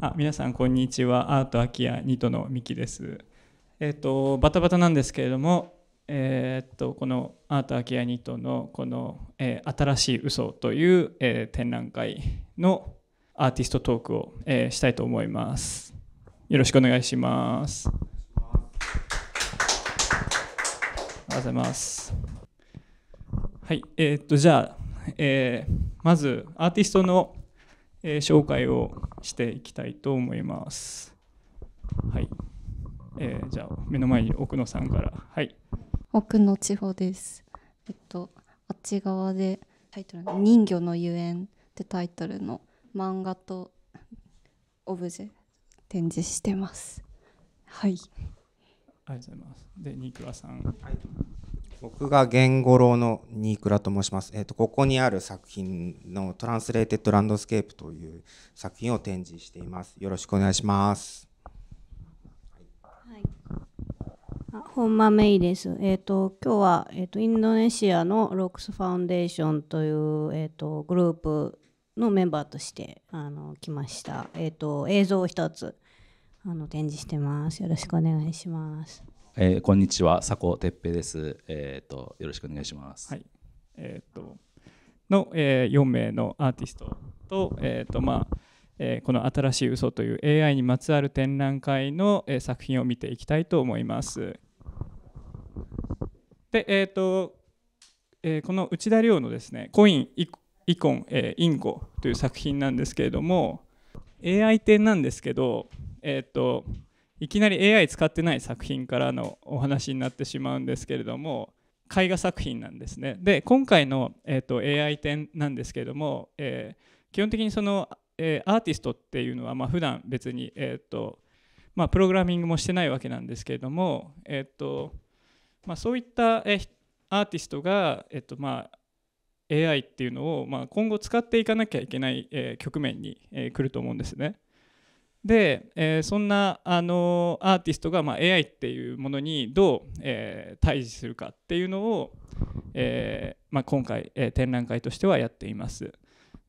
あ皆さんこんにちはアートアキヤニトのミキですえっ、ー、とバタバタなんですけれどもえっ、ー、とこのアートアキヤニトのこの、えー、新しい嘘という、え展覧会のアーティストトークを、えしたいと思いますよろしくお願いしますありがとうございますはいえっとじゃあ、えまずアーティストのえー、紹介をしていきたいと思います。はい。えー、じゃあ目の前に奥野さんから。はい。奥野地方です。えっとあっち側でタイトル人魚の遊園ってタイトルの漫画とオブジェ展示してます。はい。ありがとうございます。で、ニクラさん。はい僕が言語郎の新倉と申します、えーと、ここにある作品の「トランスレーテッド・ランドスケープ」という作品を展示していますよろしくお願いします、はい、本間メイです、えーと、今日は、えーと、インドネシアのロックスファウンデーションという、えー、とグループのメンバーとしてあの来ました、えー、と映像を一つあの展示してますよろしくお願いしますえー、こんにちは佐古哲平です、えーと、よろしくお願いします、はいえーと、の、えー、4名のアーティストと,、えーとまあえー、この「新しい嘘という AI にまつわる展覧会の、えー、作品を見ていきたいと思います。で、えーとえー、この内田亮のですね「コインイイコン、えー、インゴ」という作品なんですけれども AI 展なんですけど、えーといきなり AI 使ってない作品からのお話になってしまうんですけれども絵画作品なんですね。で今回の、えーと、AI 展なんですけれども、えー、基本的にその、えー、アーティストっていうのは、まあ、普段別に、えーとまあ、プログラミングもしてないわけなんですけれども、えーとまあ、そういった、えー、アーティストが、えーとまあ、AI っていうのを、まあ、今後使っていかなきゃいけない、えー、局面に、えー、来ると思うんですね。で、えー、そんな、あのアーティストが、まあ、AI っていうものにどう、えー、対峙するかっていうのを、えーまあ、今回、えー、展覧会としてはやっています。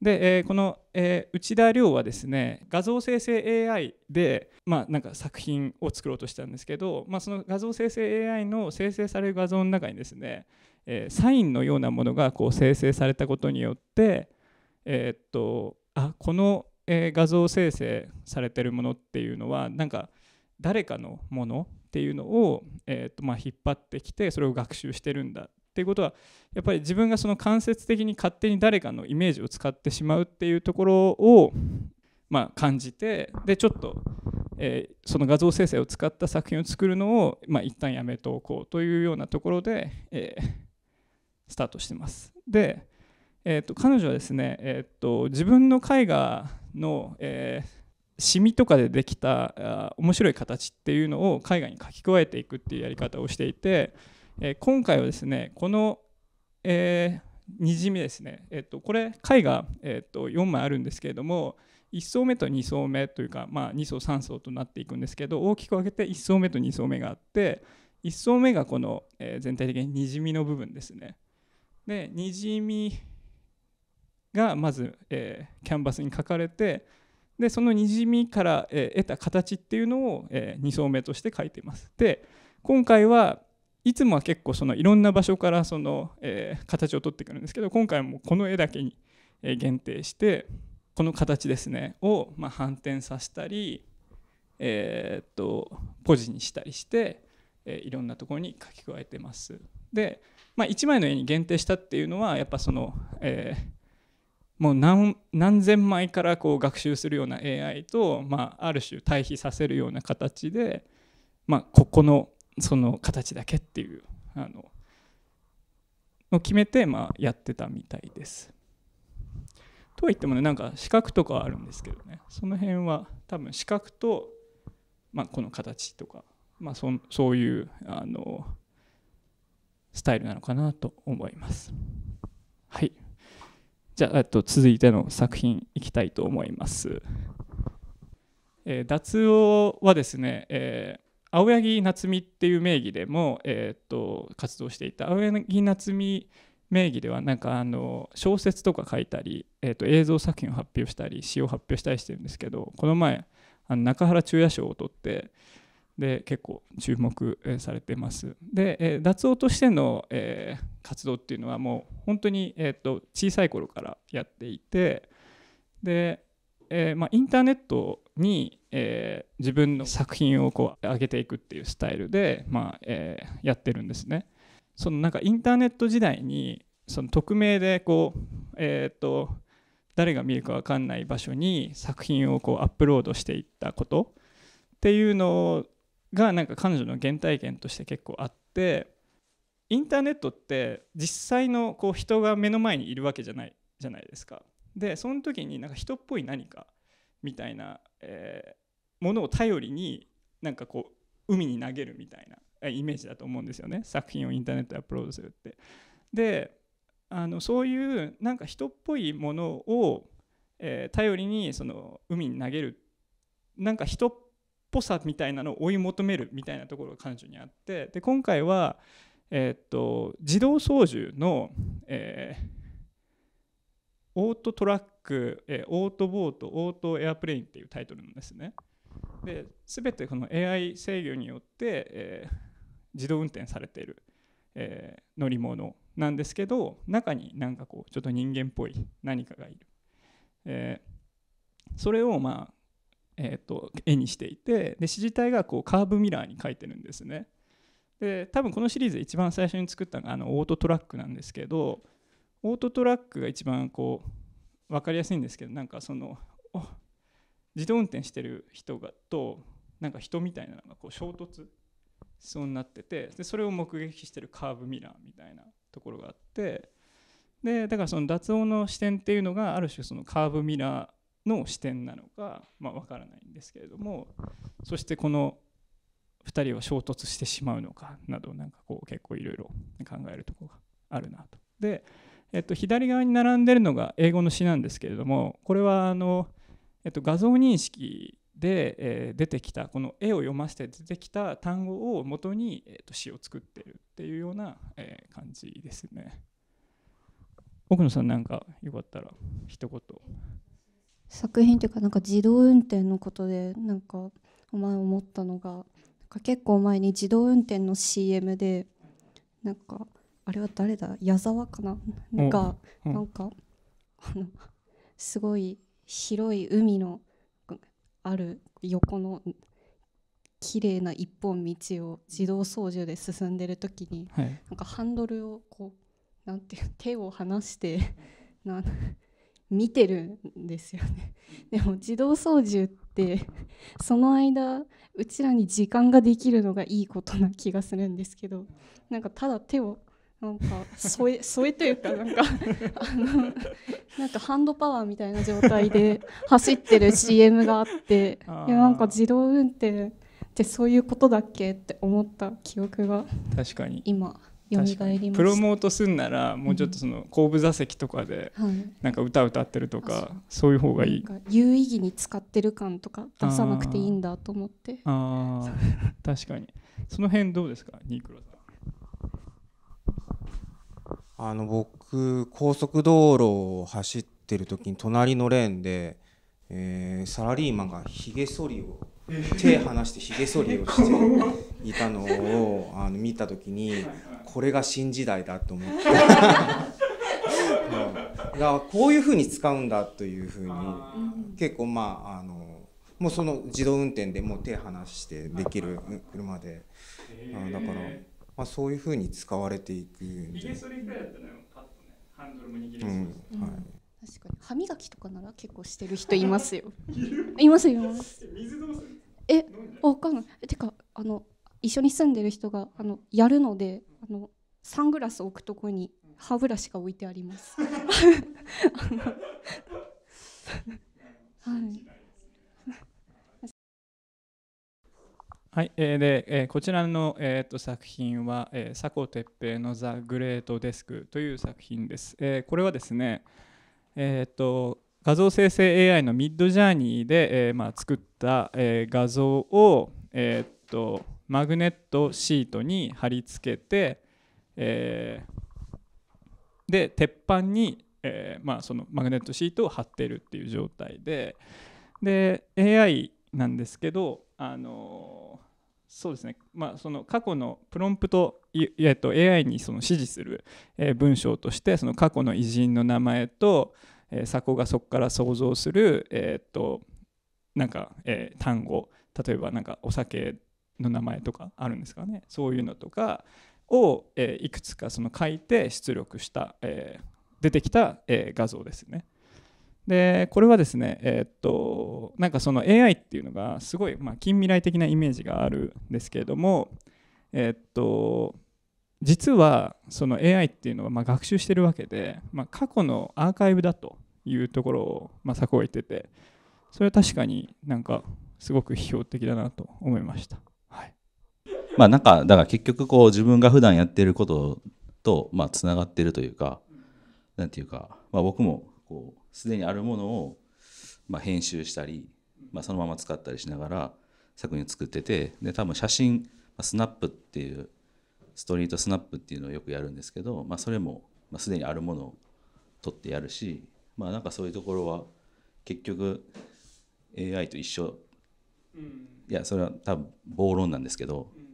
で、えー、この、えー、内田亮はですね画像生成 AI で、まあ、なんか作品を作ろうとしたんですけど、まあ、その画像生成 AI の生成される画像の中にですね、えー、サインのようなものがこう生成されたことによって、えー、っとあこのえー、画像生成されてるものっていうのはなんか誰かのものっていうのを、えーとまあ、引っ張ってきてそれを学習してるんだっていうことはやっぱり自分がその間接的に勝手に誰かのイメージを使ってしまうっていうところを、まあ、感じてでちょっと、えー、その画像生成を使った作品を作るのを、まあ、一旦やめておこうというようなところで、えー、スタートしてます。で、えーと、彼女はですね、えーと自分の絵画の、えー、シミとかでできた面白い形っていうのを海外に書き加えていくっていうやり方をしていて、えー、今回はですねこの、えー、にじみですね、えーと、これ貝が、えーと、と4枚あるんですけれども1層目と2層目というか、まあ、2層3層となっていくんですけど大きく分けて1層目と2層目があって1層目がこの、えー、全体的ににじみの部分ですね。でにじみがまず、えー、キャンバスに書かれてでそのにじみから、えー、得た形っていうのを、えー、2層目として書いてます。で今回はいつもは結構そのいろんな場所からその、えー、形を取ってくるんですけど今回もこの絵だけに限定してこの形ですねを、まあ、反転させたり、えー、っとポジにしたりして、えー、いろんなところに書き加えてます。で、まあ、1枚の絵に限定したっていうのはやっぱその、えー、もう何何千枚からこう学習するような AI と、まあ、ある種対比させるような形で、まあ、ここのその形だけっていうあのを決めて、まあ、やってたみたいです。とはいってもねなんか資格とかはあるんですけどねその辺は多分資格と、まあ、この形とか、まあそ、そそういうあのスタイルなのかなと思います。じゃあ、えっと、続いての作品いきたいと思います。えー、脱王はですね、えー、青柳夏美っていう名義でも、えー、っと活動していた青柳夏美名義ではなんかあの小説とか書いたり、えー、と映像作品を発表したり詩を発表したりしてるんですけどこの前あの中原中也賞を取ってで結構注目されてます。で脱王としての、え活動っていうのはもう本当に、えーと、小さい頃からやっていてで、えまインターネットに、え自分の作品をこう上げていくっていうスタイルで、まえやってるんですね。そのなんかインターネット時代にその匿名でこう、えっと、誰が見るか分かんない場所に作品をこうアップロードしていったことっていうのがなんか彼女の原体験として結構あってインターネットって実際のこう人が目の前にいるわけじゃないじゃないですか。でその時になんか人っぽい何かみたいな、えー、ものを頼りになんかこう海に投げるみたいなイメージだと思うんですよね作品をインターネットでアップロードするって。であのそういうなんか人っぽいものを、えー、頼りにその海に投げるなんか人っぽさみたいなのを追い求めるみたいなところが彼女にあってで今回は、えっと自動操縦の、えー、オートトラック、えー、オートボートオートエアプレインっていうタイトルなんですね。で全てこの AI 制御によって、えー、自動運転されている、えー、乗り物なんですけど中になんかこうちょっと人間っぽい何かがいる、えー、それをまあえーと、絵にしていてで詩自体がこうカーブミラーに描いてるんですね。で多分このシリーズで一番最初に作ったのがあのオートトラックなんですけどオートトラックが一番こう分かりやすいんですけどなんかその自動運転してる人がとなんか人みたいなのがこう衝突しそうになっててでそれを目撃してるカーブミラーみたいなところがあってでだからその脱音の視点っていうのがある種そのカーブミラーの視点なのか、まあ、分からないんですけれどもそしてこの2人は衝突してしまうのかなどなんかこう結構いろいろ考えるとこがあるなと。で、えっと、左側に並んでるのが英語の詩なんですけれどもこれはあの、えっと、画像認識で、えー、出てきたこの絵を読ませて出てきた単語を元に、えー、と詩を作ってるっていうような、えー、感じですね。奥野さんなんかよかったら一言。作品というかなんか自動運転のことでなんか前思ったのが結構前に自動運転の CM でなんかあれは誰だ矢沢かななんかなんかあのすごい広い海のある横の綺麗な一本道を自動操縦で進んでる時に、なんかハンドルをこうなんていう手を離してな見てるんですよね でも自動操縦ってその間うちらに時間ができるのがいいことな気がするんですけどなんかただ手をなんか添え 添えというかなんか あのなんかハンドパワーみたいな状態で走ってる CM があっていやなんか自動運転ってそういうことだっけって思った記憶が確かに今よみがえりますプロモートすんならもうちょっとその後部座席とかでなんか歌歌ってるとか、はい、そういう方がいい有意義に使ってる感とか出さなくていいんだと思ってああ確かにその辺どうですかニークロさんあの僕高速道路を走ってる時に隣のレーンで、えー、サラリーマンがひげ剃りを手離してひげ剃りをしていたのをあの見た時にこれが新時代だと思ってがこういうふうに使うんだというふうに結構まああのもうその自動運転でもう手離してできる車で、うん、だから、まあ、そういうふうに使われていくんで。ううん、はい、確かに歯磨きとかなら結構してる人いますよいますいます水どうするえわかんないてかあの一緒に住んでる人があのやるのであのサングラス置くとこに歯ブラシが置いてあります。はい。はい、えー、で、えー、こちらの、えー、と作品は、えー、佐古哲平の「ザ・グレート・デスク」という作品です。えー、これはですね、えーと画像生成 AI のミッドジャーニーで、えーまあ、作った、えー、画像を、えー、っとマグネットシートに貼り付けて、えー、で鉄板に、えーまあ、そのマグネットシートを貼ってるっていう状態でで AI なんですけど、あのそうですね、まあ、その過去のプロンプト、と、AI にその指示する、えー、文章としてその過去の偉人の名前と、えー、佐がそこから想像する、えー、っとなんか、えー、単語例えばなんかお酒の名前とかあるんですかねそういうのとかを、えー、いくつかその書いて出力した、えー、出てきた、えー、画像ですね。でこれはですねえー、っとなんかその AI っていうのがすごい、まあ、近未来的なイメージがあるんですけれどもえー、っと実はその AI っていうのはま学習してるわけで、まあ、過去のアーカイブだというところをまあは言っててそれは確かになんかすごく批評的だなと思いました。はい、まあ、なんかだから結局こう自分が普段やってることとまあつながってるというか何ていうか、まあ、僕もこうすでにあるものをま編集したり、まあ、そのまま使ったりしながら作品を作っててで多分写真スナップっていうストリートスナップっていうのをよくやるんですけど、まあ、それも、まあ、すでにあるものを取ってやるしまあなんかそういうところは結局 AI と一緒、うん、いやそれは多分暴論なんですけど、うん、っ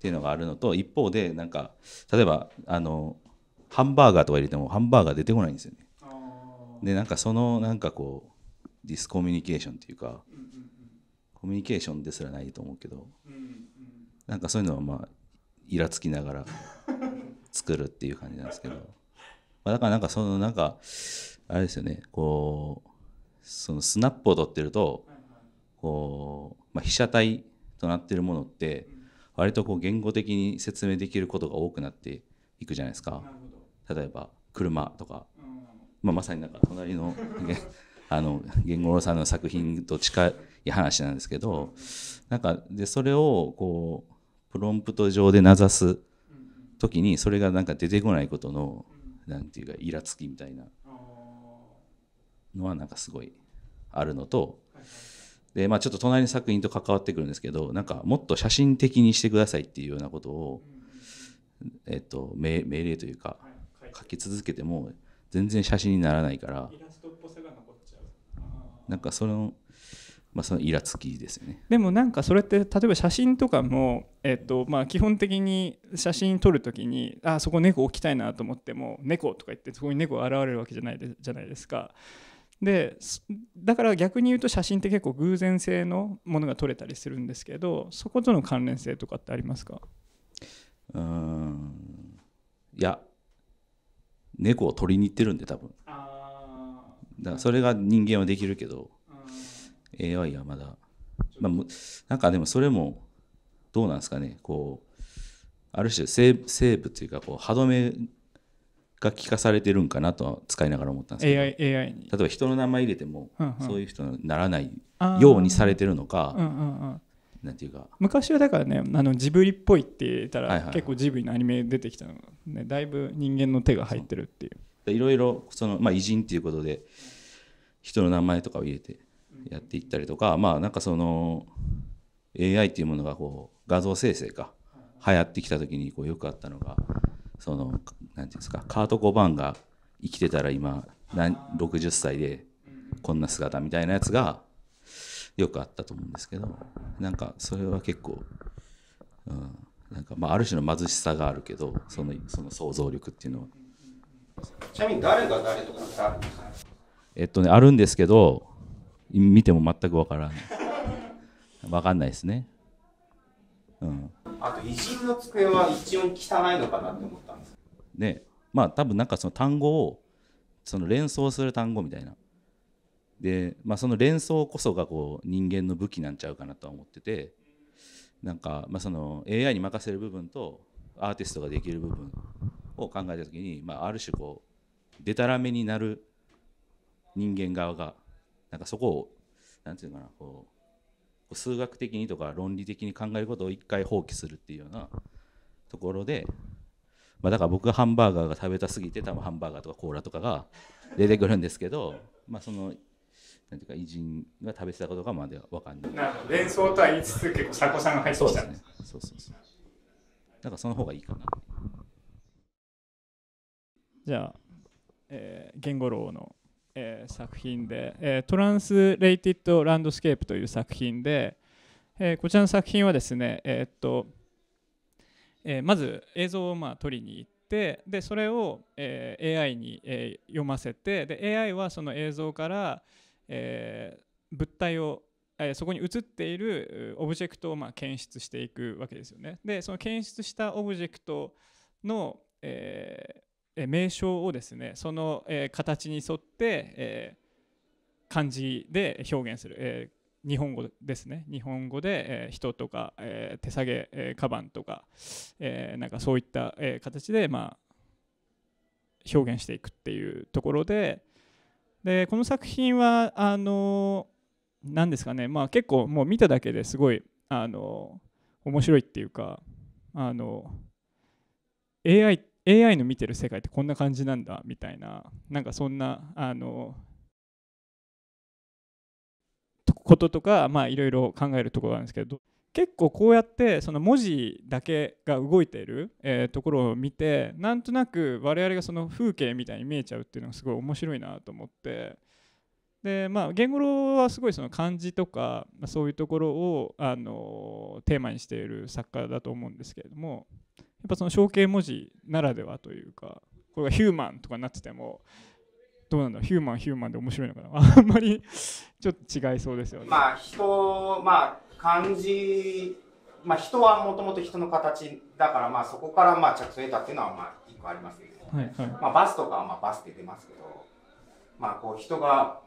ていうのがあるのと一方でなんか例えばあのハンバーガーとか入れてもハンバーガー出てこないんですよね。でなんかそのなんかこうディスコミュニケーションっていうか、うんうんうん、コミュニケーションですらないと思うけど、うんうん、なんかそういうのはまあイラつきながら作るっていう感じなんですけど、まあ、だからなんかそのなんかあれですよねこうそのスナップを取ってるとこう、まあ、被写体となってるものって割とこう言語的に説明できることが多くなっていくじゃないですか例えば車とか、まあ、まさになんか隣の あの言語さんの作品と近い話なんですけどなんかでそれをこうプロンプト上でなざす時にそれがなんか出てこないことの何て言うかイラつきみたいなのはなんかすごいあるのとでまあちょっと隣の作品と関わってくるんですけどなんかもっと写真的にしてくださいっていうようなことをえっと命令というか書き続けても全然写真にならないからなんかそのまあ、そのイラつきですよねでもなんかそれって例えば写真とかも、えっとまあ、基本的に写真撮るときにあそこ猫置きたいなと思っても猫とか言ってそこに猫現れるわけじゃないでじゃないですか。でだから逆に言うと写真って結構偶然性のものが撮れたりするんですけどそことの関連性とかってありますかうんいや猫を取りに行ってるんで多分だからそれが人間はできるけど。AI はまだ、まあ、なんかでもそれもどうなんですかねこうある種セーブっていうかこう歯止めが聞かされてるんかなと使いながら思ったんですけど AI, AI に例えば人の名前入れても、そういう人にならないようにされてるのか、なんていうか昔はだからねあのジブリっぽいって言ったら、はいはいはい、結構ジブリのアニメ出てきたの、ね、だいぶ人間の手が入ってるっていういろいろその、まあ、偉人っていうことで人の名前とかを入れてやっていったりとか、まあなんかその AI っていうものがこう画像生成か流行ってきた時にこうよくあったのがその何て言うんですかカート・コバンが生きてたら今60歳でこんな姿みたいなやつがよくあったと思うんですけどなんかそれは結構、うん、なんかまあある種の貧しさがあるけどそのその想像力っていうのは。ちなみに誰が誰とかってあるんですかえっとねあるんですけど見ても全く分からない分かんないですねうんあと偉人の机は一汚いのかなって思ったんですねまあ多分なんかその単語をその連想する単語みたいなで、まあ、その連想こそがこう人間の武器なんちゃうかなとは思っててなんか、まあ、その AI に任せる部分とアーティストができる部分を考えた時に、まあ、ある種こうでたらめになる人間側がなんかそこを何て言うかなこう数学的にとか論理的に考えることを一回放棄するっていうようなところで、まあ、だから僕ハンバーガーが食べたすぎて多分ハンバーガーとかコーラとかが出てくるんですけど、まあ、そのなんていうか偉人が食べてたことがまで分かんない。な連想とは言いつつ結構サコさんが入ってきたんですね。そうそうそう。だかその方がいいかな。じゃあ、えー、言語論のえー、作品で、えー、トランスレイティッド・ランドスケープという作品で、えー、こちらの作品はですね、えー、っとえー、まず映像をまあ撮りに行ってでそれを、えー、AI に、えー、読ませてで AI はその映像から、えー、物体を、えー、そこに映っているオブジェクトをまあ検出していくわけですよね。でその検出したオブジェクトの、えー名称をですねその、えー、形に沿って、えー、漢字で表現する、えー、日本語ですね日本語で、え人とか、え手提げ、えー、カバンとか、えなんかそういった、え形で、まあ、表現していくっていうところででこの作品はあの何ですかね、まあ、結構もう見ただけですごいあの面白いっていうかあの AI って AI の見てる世界ってこんな感じなんだみたいななんかそんなあのこととかいろいろ考えるところなんですけど結構こうやってその文字だけが動いている、えところを見てなんとなく我々がその風景みたいに見えちゃうっていうのがすごい面白いなと思ってでまあ言語はすごいその漢字とか、まそういうところをあのテーマにしている作家だと思うんですけれどもっぱその象形文字ならではというかこれがヒューマンとかになっててもどうなんだヒューマンヒューマンで面白いのかな あんまりちょっと違いそうですよね。まあ人まあ漢字まあ人はもともと人の形だからまあそこからまあ着想得たっていうのはまあ一個ありますけど、はいはい、まあバスとかはまあバスって出ますけどまあこう人が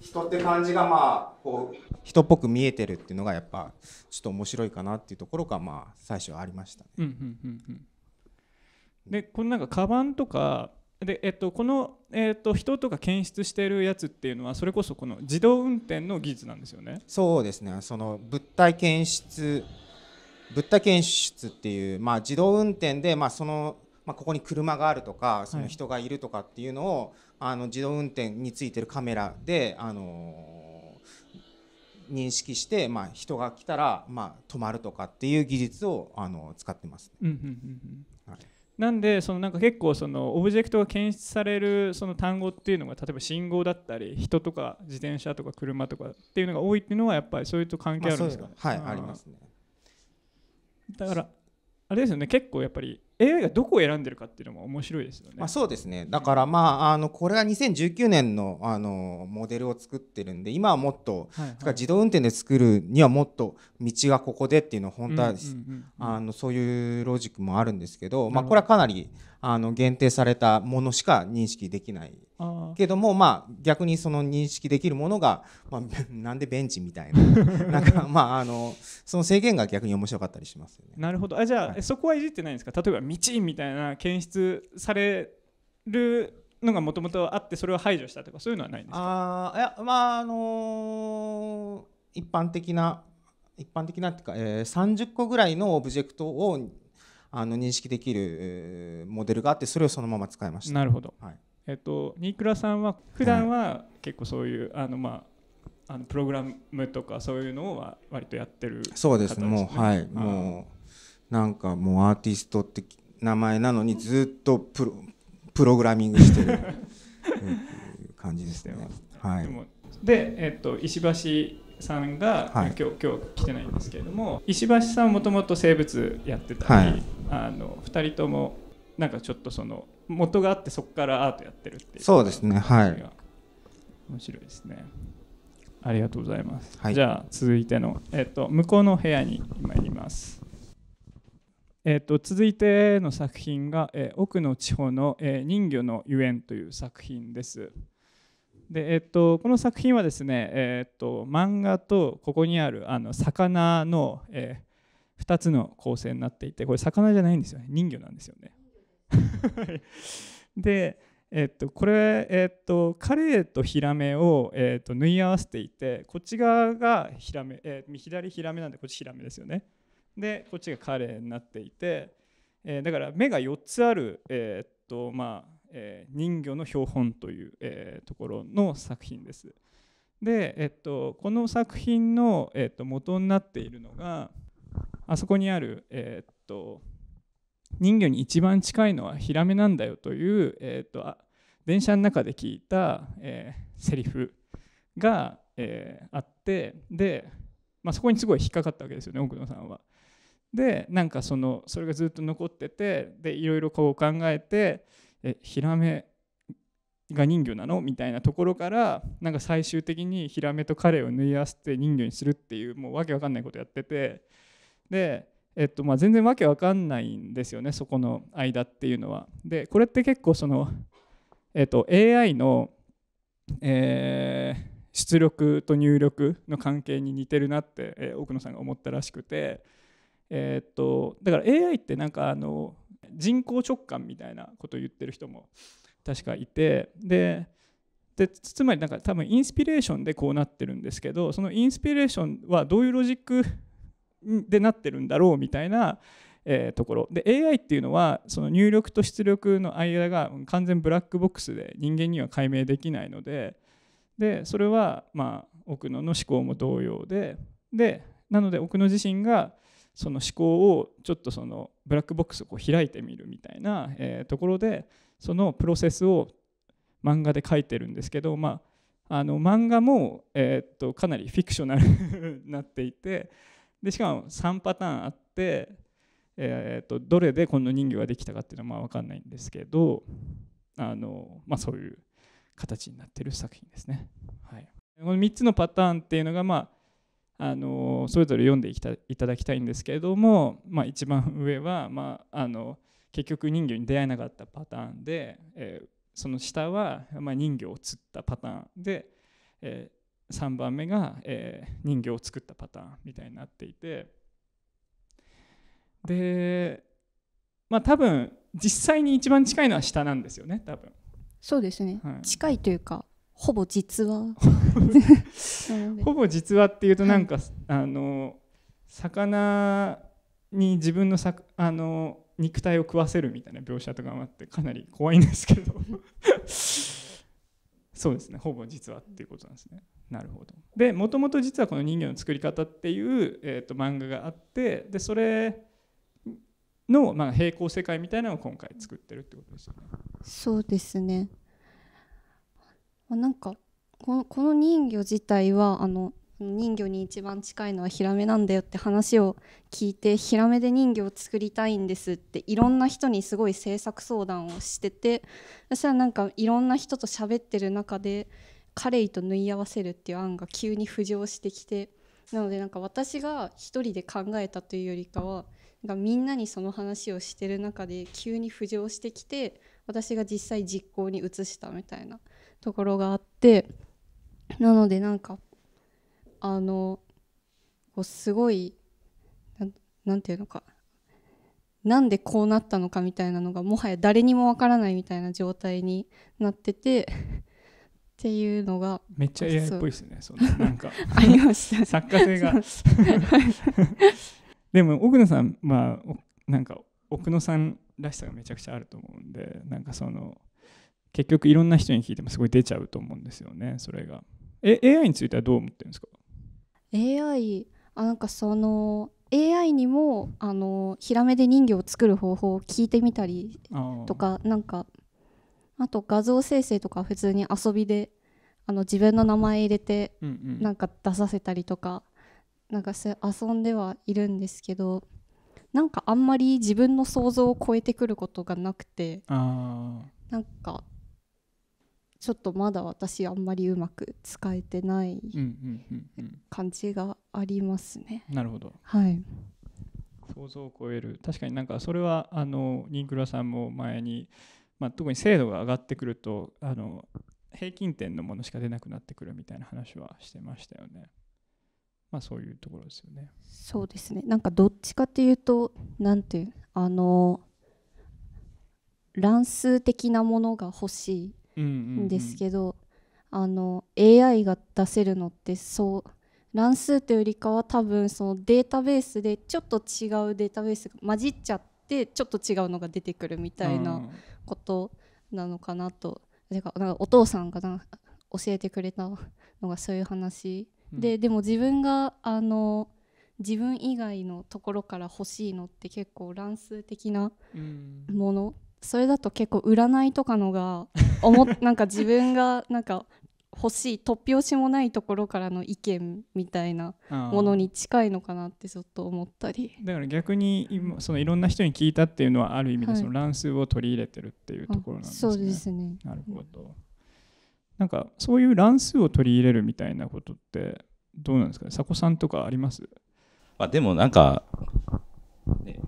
人って感じがまあこう人っぽく見えてるっていうのがやっぱちょっと面白いかなっていうところがまあ最初はありましたね。うんうんうんうん、でこのなんかカバンとかでえっと、この、えっと、人とか検出してるやつっていうのはそれこそこの自動運転の技術なんですよね。そうですねその物体検出物体検出っていう、まあ、自動運転で、まあ、そのまあ、ここに車があるとかその人がいるとかっていうのを、あの自動運転についてるカメラで、あの認識して、まあ、人が来たら、まあ、止まるとかっていう技術を、あの使ってます、なんでそのなんか結構そのオブジェクトが検出されるその単語っていうのが例えば信号だったり人とか自転車とか車とかっていうのが多いっていうのはやっぱりそういうと関係あるんですか、まあ、はいありますねだからあれですよね結構やっぱり AI がどこを選んでるかっていうのも面白いですよね。まあ、そうですねだからまああのこれは2019年のあのモデルを作ってるんで今はもっと、はいはい、自動運転で作るにはもっと道がここでっていうのは本当は、そういうロジックもあるんですけど、まあ、これはかなりあの限定されたものしか認識できないけどもまあ逆にその認識できるものが、まあ、なんでベンチみたいな なんかまああのその制限が逆に面白かったりしますよね。なるほどあじゃあ、はい、そこはいじってないんですか例えば「道」みたいな検出されるのがもともとあってそれを排除したとかそういうのはないんですかあいやまああのー、一般的な一般的なっていうか、えー、30個ぐらいのオブジェクトをあの認識できるモデルがあってそれをそのまま使いましたなるほど、はいえっと、新倉さんは普段は結構そういう、はい、あのまああのプログラムとかそういうのは割とやってる、ね、そうですねもうはいもうなんかもうアーティストって名前なのにずっとプロプログラミングしてる い感じですね。はい、ででえっと、石橋さんが、はい、今日今日来てないんですけれども石橋さんもともと生物やってたり、はい、あの2人ともなんかちょっとその元があってそこからアートやってるっていうそうですねはい面白いですねありがとうございます、はい、じゃあ続いての、えーと、向こうの部屋に今いますえーと、と続いての作品が、えー、奥の地方の、えー、人魚のゆえんという作品です。でえっと、この作品はですね、えっと、漫画とここにあるあの魚の、えー、2つの構成になっていてこれ魚じゃないんですよね人魚なんですよね。で、えっと、これ、えっと、カレイとヒラメを、えっと、縫い合わせていてこっち側がヒラメ、えー、左ヒラメなんでこっちヒラメですよね。でこっちがカレイになっていて、えー、だから目が4つある、えっとまあえー、人魚の標本という、えー、ところの作品です。で、えっと、この作品の、えっと、元になっているのがあそこにある、えっと、人魚に一番近いのはヒラメなんだよという、えっと、あ電車の中で聞いた、えー、セリフが、えー、あってで、まあ、そこにすごい引っかかったわけですよね奥野さんは。でなんかそのそれがずっと残っててでいろいろこう考えてえヒラメが人魚なのみたいなところからなんか最終的にヒラメと彼を縫い合わせて人魚にするっていうもうわけわかんないことやっててで、えっとまあ、全然わけわかんないんですよねそこの間っていうのは。でこれって結構その、えっと、AI の、えー、出力と入力の関係に似てるなって、えー、奥野さんが思ったらしくて、えっとだから AI ってなんかあの人工直感みたいなことを言ってる人も確かいてででつまりなんか多分インスピレーションでこうなってるんですけどそのインスピレーションはどういうロジックでなってるんだろうみたいな、えところで AI っていうのはその入力と出力の間が完全ブラックボックスで人間には解明できないのででそれはまあ奥野の思考も同様ででなので奥野自身がその思考をちょっとそのブラックボックスをこう開いてみるみたいな、えところでそのプロセスを漫画で書いてるんですけど、まあ、あの漫画も、えっとかなりフィクショナルになっていてでしかも3パターンあって、えっとどれでこの人形ができたかっていうのはまあ分かんないんですけどあの、まあ、そういう形になってる作品ですね。この3つのパターンっていうのが、まああのそれぞれ読んでいただきたいんですけれども、まあ、一番上は、まあ、あの結局人魚に出会えなかったパターンで、えー、その下は、まあ、人魚を釣ったパターンで、えー、3番目が、えー、人魚を作ったパターンみたいになっていてでまあ多分実際に一番近いのは下なんですよね多分そうですね、はい、近いというかほぼ実話 ほぼ実話っていうとなんか、はい、あの魚に自分のさあの肉体を食わせるみたいな描写とかもあってかなり怖いんですけど そうですねほぼ実話っていうことなんですね。なるほどでもともと実はこの人魚の作り方っていう、えーと、漫画があってでそれの、まあ、平行世界みたいなのを今回作ってるってことですよね。そうですねあなんかこのこの人魚自体はあの人魚に一番近いのはヒラメなんだよって話を聞いてヒラメで人魚を作りたいんですっていろんな人にすごい制作相談をしててそしたらなんかいろんな人と喋ってる中でカレイと縫い合わせるっていう案が急に浮上してきてなのでなんか私が1人で考えたというよりかはなんかみんなにその話をしてる中で急に浮上してきて私が実際実行に移したみたいな。ところがあってなのでなんかあのこうすごい何て言うのかなんでこうなったのかみたいなのがもはや誰にもわからないみたいな状態になっててっていうのがめっちゃ AI っぽいですねそのなんか ありました作家性がでも奥野さんまあなんか奥野さんらしさがめちゃくちゃあると思うんでなんかその結局いろんな人に聞いてもすごい出ちゃうと思うんですよねそれがえ AI についてはどう思ってるんですか AI あなんかその AI にもあのヒラメで人魚を作る方法を聞いてみたりとかなんかあと画像生成とか普通に遊びであの自分の名前入れてなんか出させたりとか、うんうん、なんか遊んではいるんですけどなんかあんまり自分の想像を超えてくることがなくてなんかちょっとまだ私あんまりうまく使えてない感じがありますね。なるほど、はい、想像を超える確かになんかそれはあのニンクラさんも前に、まあ、特に精度が上がってくるとあの平均点のものしか出なくなってくるみたいな話はしてましたよね。まあそういうところですよね。そうですね。なんかどっちかというと、なんていうあの乱数的なものが欲しいんですけど、あの AI が出せるのってそう乱数というよりかは多分そのデータベースでちょっと違うデータベースが混じっちゃってちょっと違うのが出てくるみたいなことなのかなと。かなんかお父さんがな教えてくれたのがそういう話、うん、ででも自分があの自分以外のところから欲しいのって結構乱数的なものそれだと結構占いとかのが思 なんか自分がなんか欲しい突拍子もないところからの意見みたいなものに近いのかなってちょっと思ったりだから逆に今そのいろんな人に聞いたっていうのはある意味でその乱数を取り入れてるっていうところなんですね。そうですねなるほど、なんかそういう乱数を取り入れるみたいなことってどうなんですか佐古さんとかありますあでもなんか、ね、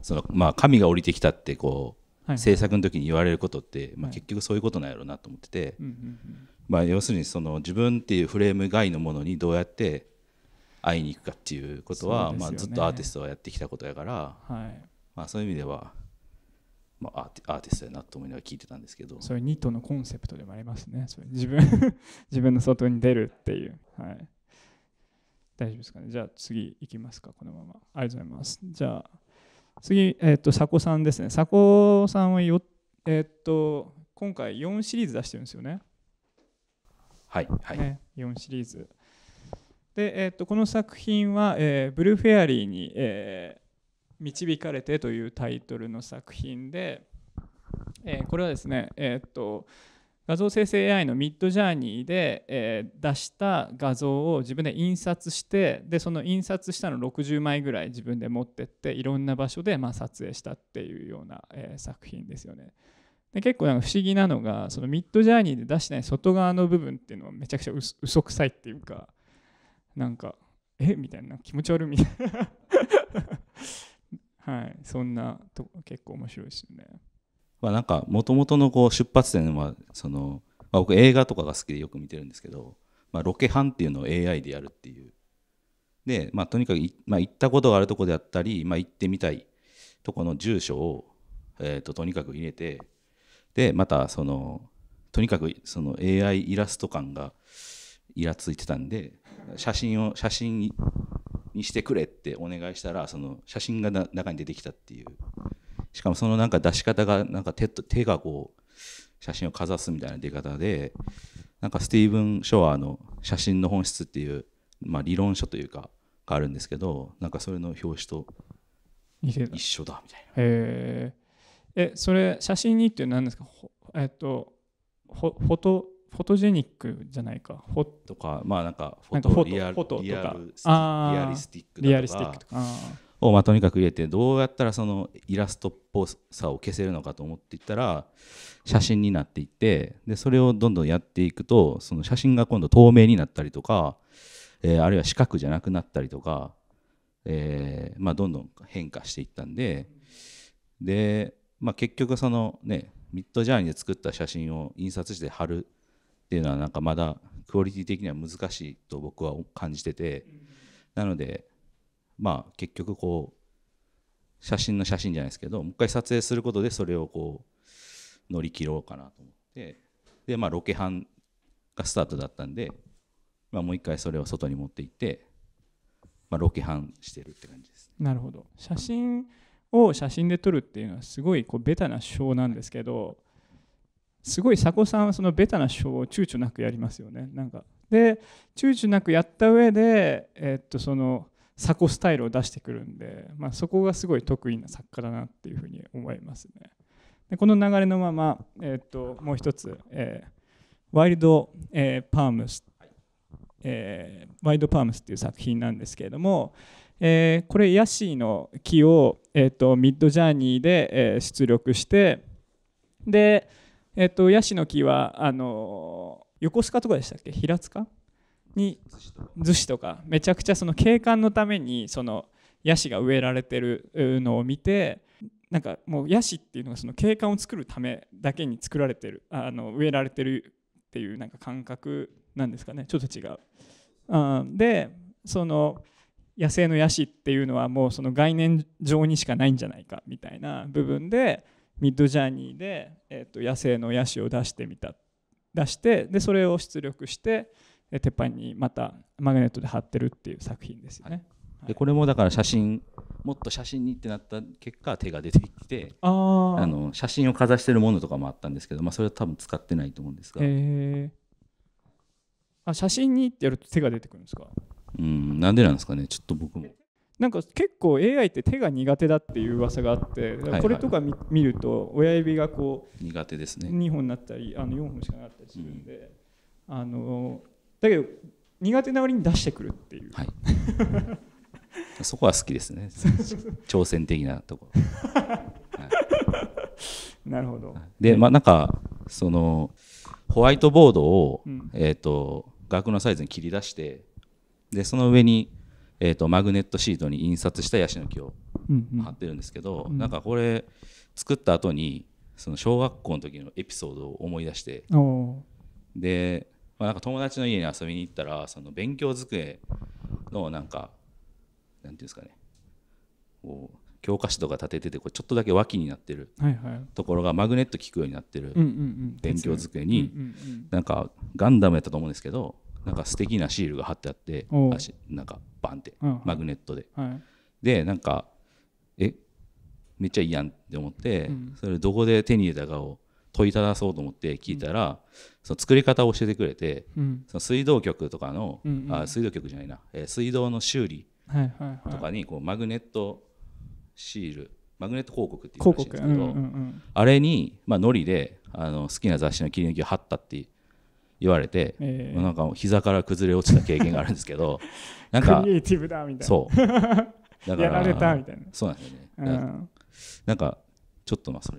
そのまあ神が降りてきたってこう制作の時に言われることって、まあ、結局そういうことなんやろうなと思ってて、まあ、要するにその自分っていうフレーム外のものにどうやって会いに行くかっていうことは、ね、まあ、ずっとアーティストはやってきたことやから、はい、まあ、そういう意味では、まあ、アーティストやなと思いながら聞いてたんですけどそれニットのコンセプトでもありますねそれ自分 自分の外に出るっていう、はい、大丈夫ですかねじゃあ次いきますかこのままありがとうございますじゃあ次、えっと、佐古さんですね。佐古さんはよ、えっと、今回4シリーズ出してるんですよね。はい、はいね、4シリーズ。で、えっと、この作品は、えー、ブルーフェアリーに、えー、導かれてというタイトルの作品で、えー、これはですね、えっと、画像生成 AI のミッドジャーニーで、えー、出した画像を自分で印刷してでその印刷したの60枚ぐらい自分で持ってっていろんな場所でまあ撮影したっていうような、えー、作品ですよね。で結構なんか不思議なのがそのミッドジャーニーで出してない外側の部分っていうのはめちゃくちゃ嘘くさいっていうかなんかえみたいな気持ち悪いみたいな はいそんなとこ結構面白いですよね。まあ、なんかもともとのこう出発点はその、まあ、僕映画とかが好きでよく見てるんですけど、まあ、ロケハンっていうのを AI でやるっていうで、まあ、とにかく、まあ、行ったことがあるとこであったり、まあ、行ってみたいとこの住所を、えーと、ととにかく入れてでまたそのとにかくその AI イラスト感がイラついてたんで写真を写真にしてくれってお願いしたらその写真が中に出てきたっていうしかもそのなんか出し方がなんか手手がこう写真をかざすみたいな出方でなんかスティーブン・ショアの「写真の本質」っていう、まあ、理論書というかがあるんですけどなんかそれの表紙と一緒だみたいな。えー、えそれ写真にって何ですかえっとフォトフォトジェニックじゃないか。フォとかまあなんかフォトリアルリアルリアリスティックとか。をまあとにかく入れてどうやったらそのイラストっぽさを消せるのかと思っていったら写真になっていってでそれをどんどんやっていくとその写真が今度透明になったりとか、えー、あるいは四角じゃなくなったりとか、えー、まあ、どんどん変化していったんでで、まあ、結局そのねミッドジャーニーで作った写真を印刷して貼るっていうのはなんかまだクオリティ的には難しいと僕は感じててなのでまあ結局こう写真の写真じゃないですけどもう一回撮影することでそれをこう乗り切ろうかなと思ってでまあロケハンがスタートだったんで、まあ、もう一回それを外に持って行って、まあ、ロケハンしてるって感じです、なるほど写真を写真で撮るっていうのはすごいこうベタな手法なんですけどすごい佐古さんはそのベタな手法を躊躇なくやりますよねなんかで躊躇なくやった上でえー、っとそのサコスタイルを出してくるんで、まあ、そこがすごい得意な作家だなっていうふうに思いますね。でこの流れのまま、えー、ともう一つ、えー、ワイルド、えー、パームス、えー、ワイドパームスっていう作品なんですけれども、えー、これヤシーの木を、えーと、とミッドジャーニーで、えー、出力してで、えーとヤシの木はあの横須賀とかでしたっけ平塚に寿司とかめちゃくちゃその景観のためにそのヤシが植えられてるのを見てなんかもうヤシっていうのがその景観を作るためだけに作られてるあの植えられてるっていうなんか感覚なんですかねちょっと違う。うん、でその野生のヤシっていうのはもうその概念上にしかないんじゃないかみたいな部分でミッドジャーニーで、えー、と野生のヤシを出してみた出してでそれを出力して。鉄板にまたマグネットで貼ってるっていう作品ですよね。でこれもだから写真もっと写真にってなった結果手が出てきてあの写真をかざしてるものとかもあったんですけど、まあ、それは多分使ってないと思うんですが、えー、あ写真にってやると手が出てくるんですかうんなんでなんですかねちょっと僕もなんか結構 AI って手が苦手だっていう噂があってこれとか見,、見ると親指がこう苦手ですね2本になったりあの4本しかなかったりするんで、うん、あのだけど苦手な割に出してくるっていう、はい、そこは好きですね 挑戦的なところ、はい、なるほどでまあなんかそのホワイトボードを、うん、えーと、額のサイズに切り出してでその上に、えーと、マグネットシートに印刷したヤシの木を貼ってるんですけど、うんうん、なんかこれ作った後にそに小学校の時のエピソードを思い出してでまあ、なんか友達の家に遊びに行ったらその勉強机のなんかなんていうんですかねこう教科書とか立てててこうちょっとだけ脇になってるところがマグネット効くようになってる勉強机になんかガンダムやったと思うんですけどなんか素敵なシールが貼ってあってなんかバンってマグネットででなんかえめっちゃいいやんって思ってそれどこで手に入れたかを問いただそうと思って聞いたら、うん、その作り方を教えてくれて、うん、その水道局とかの、うんうん、あ水道局じゃないな、えー、水道の修理とかにこうマグネットシールマグネット広告っていうらしいんですけど、うんうんうん、あれに、まあ、ノリであの好きな雑誌の切り抜きを貼ったって言われて、えー、なんか膝から崩れ落ちた経験があるんですけど なんかクリエイティブだみたいなそう だからやられたみたいなそうなんですよね、うん、なんかちょっとまあそれ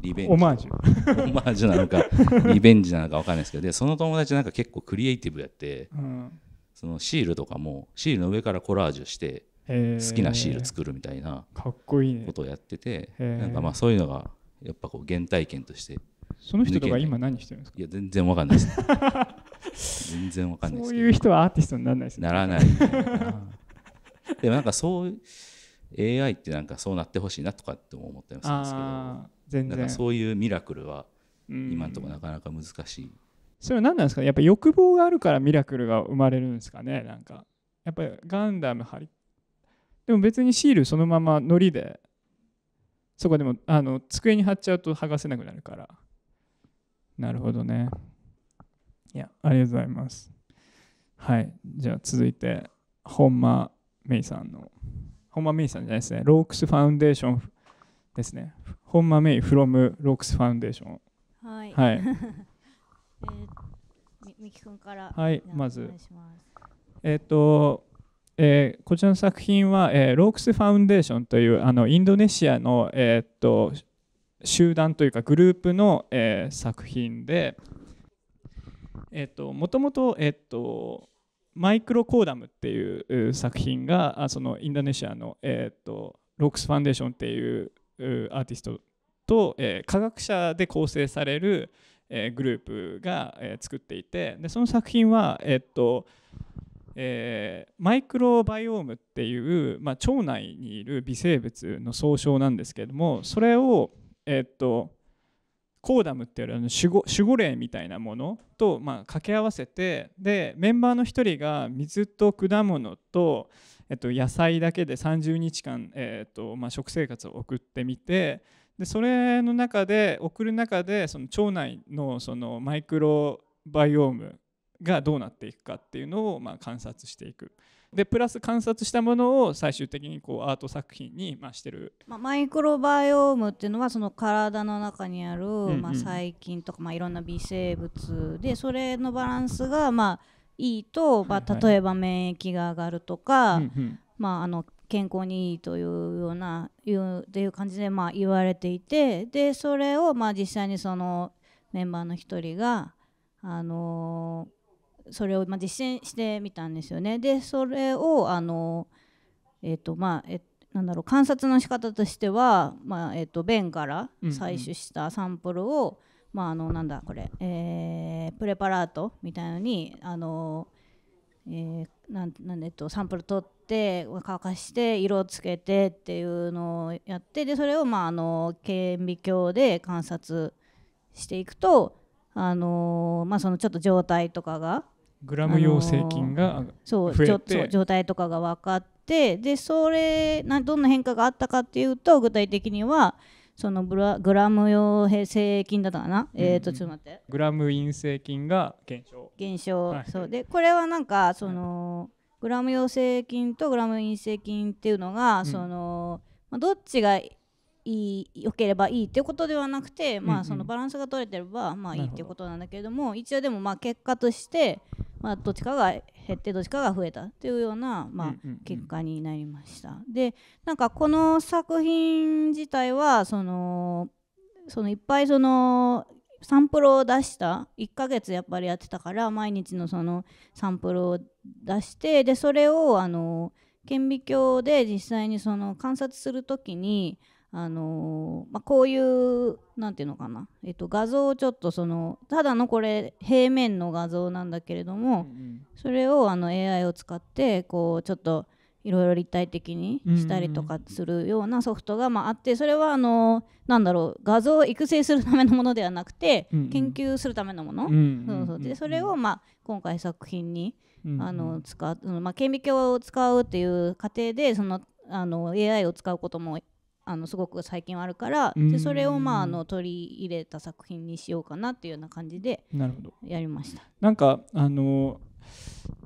リベンジオマージュオマージュなのか リベンジなのか分かんないですけどでその友達なんか結構クリエイティブやって、うん、そのシールとかもシールの上からコラージュして好きなシール作るみたいなかっこいいね。ことをやっててなんかまあそういうのがやっぱこう原体験としてその人とか今何してるんですかいや全然わかんないです 全然わかんないですそういう人はアーティストにならないです、ね、ならないでもなんかそう AI ってなんかそうなってほしいなとかって思ったりもするんですけど全然そういうミラクルは今のところなかなか難しい、うん、それは何なんですかやっぱ欲望があるからミラクルが生まれるんですかねなんかやっぱりガンダム張りでも別にシールそのままのりでそこでもあの机に貼っちゃうと剥がせなくなるからなるほどねいやありがとうございますはいじゃあ続いて本間芽衣さんの本間メイさんじゃないですね。ロークスファウンデーションですね。本間メイ from ロークスファウンデーション。はい。はい。えー、みきくんからはい、まず。えっ、ー、と、えー、こちらの作品は、えー、ロークスファウンデーションというあのインドネシアの、えっ、と集団というかグループの、えー、作品で、えっ、ともともと、えっ、とマイクロコーダムっていう作品がそのインドネシアの、えーと、ロックスファンデーションっていうアーティストと、えー、科学者で構成される、えー、グループが、えー、作っていてでその作品は、えー、っとえマイクロバイオームっていう、まあ、腸内にいる微生物の総称なんですけどもそれを、えっとコーダムっていうの守護守護霊みたいなものと、まあ、掛け合わせてでメンバーの1人が水と果物と、えっと、野菜だけで30日間、えっとまあ、食生活を送ってみてでそれの中で送る中でその腸内のそのマイクロバイオームがどうなっていくかっていうのを、まあ、観察していく。でプラス観察したものを最終的にこうアート作品に、まあ、してる、まあ、マイクロバイオームっていうのはその体の中にある、うんうん、まあ、細菌とか、まあ、いろんな微生物でそれのバランスがまあいいと、まあ、例えば免疫が上がるとか、はいはい、まあ、あの健康にいいというようないうっていう感じでまあ言われていてでそれをまあ実際にそのメンバーの一人が、あのーそれをま実践してみたんですよね。でそれをあのえっ、ー、とまあえなんだろう観察の仕方としては、まあ、えーと、便から採取したサンプルを、うんうん、まあ、あのなんだこれ、えー、プレパラートみたいのにあの、えー、なんなんえっと、サンプル取って乾かして色をつけてっていうのをやってでそれを、まあ、あの顕微鏡で観察していくと、あのまあ、そのちょっと状態とかがグラム陽性菌が増えて、あのー、そう状態とかが分かってでそれなどんな変化があったかっていうと具体的にはそのブラグラム陽性菌だったかな、うん、えっ、ー、とちょっと待ってグラム陰性菌が減少減少、はい、そうでこれはなんかその、はい、グラム陽性菌とグラム陰性菌っていうのが、うん、その、まあ、どっちがいい良ければいいっていうことではなくて、まあ、そのバランスが取れてれば、まあ、いいっていうことなんだけれども、う一応でもまあ結果としてまあ、どっちかが減ってどっちかが増えたというような、まあ、結果になりました。でなんかこの作品自体はそのそのいっぱいそのサンプルを出した1ヶ月やっぱりやってたから毎日のそのサンプルを出してでそれをあの顕微鏡で実際にその観察する時にあのー、まあ、こういう何ていうのかな、えっと、画像をちょっとそのただのこれ平面の画像なんだけれども、うんうん、それをあの AI を使ってこうちょっといろいろ立体的にしたりとかするようなソフトがまああってそれはあのなんだろう画像を育成するためのものではなくて研究するためのものでそれをまあ今回作品にあの使うまあ顕微鏡を使うっていう過程でそのあの AI を使うこともあのすごく最近はあるからでそれをまああの取り入れた作品にしようかなっていうような感じでやりました。ななんかあの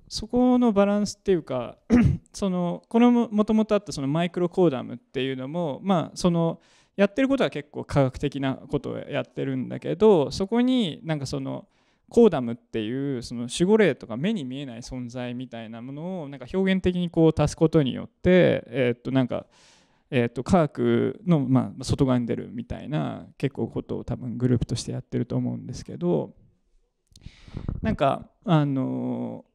そこのバランスっていうか そのこのもともとあったそのマイクロコーダムっていうのもまあそのやってることは結構科学的なことをやってるんだけどそこになんかそのコーダムっていうその守護霊とか目に見えない存在みたいなものをなんか表現的にこう足すことによってえっとなんか。えーと、科学の、まあ、外側に出るみたいな結構ことを多分グループとしてやってると思うんですけどなんかあの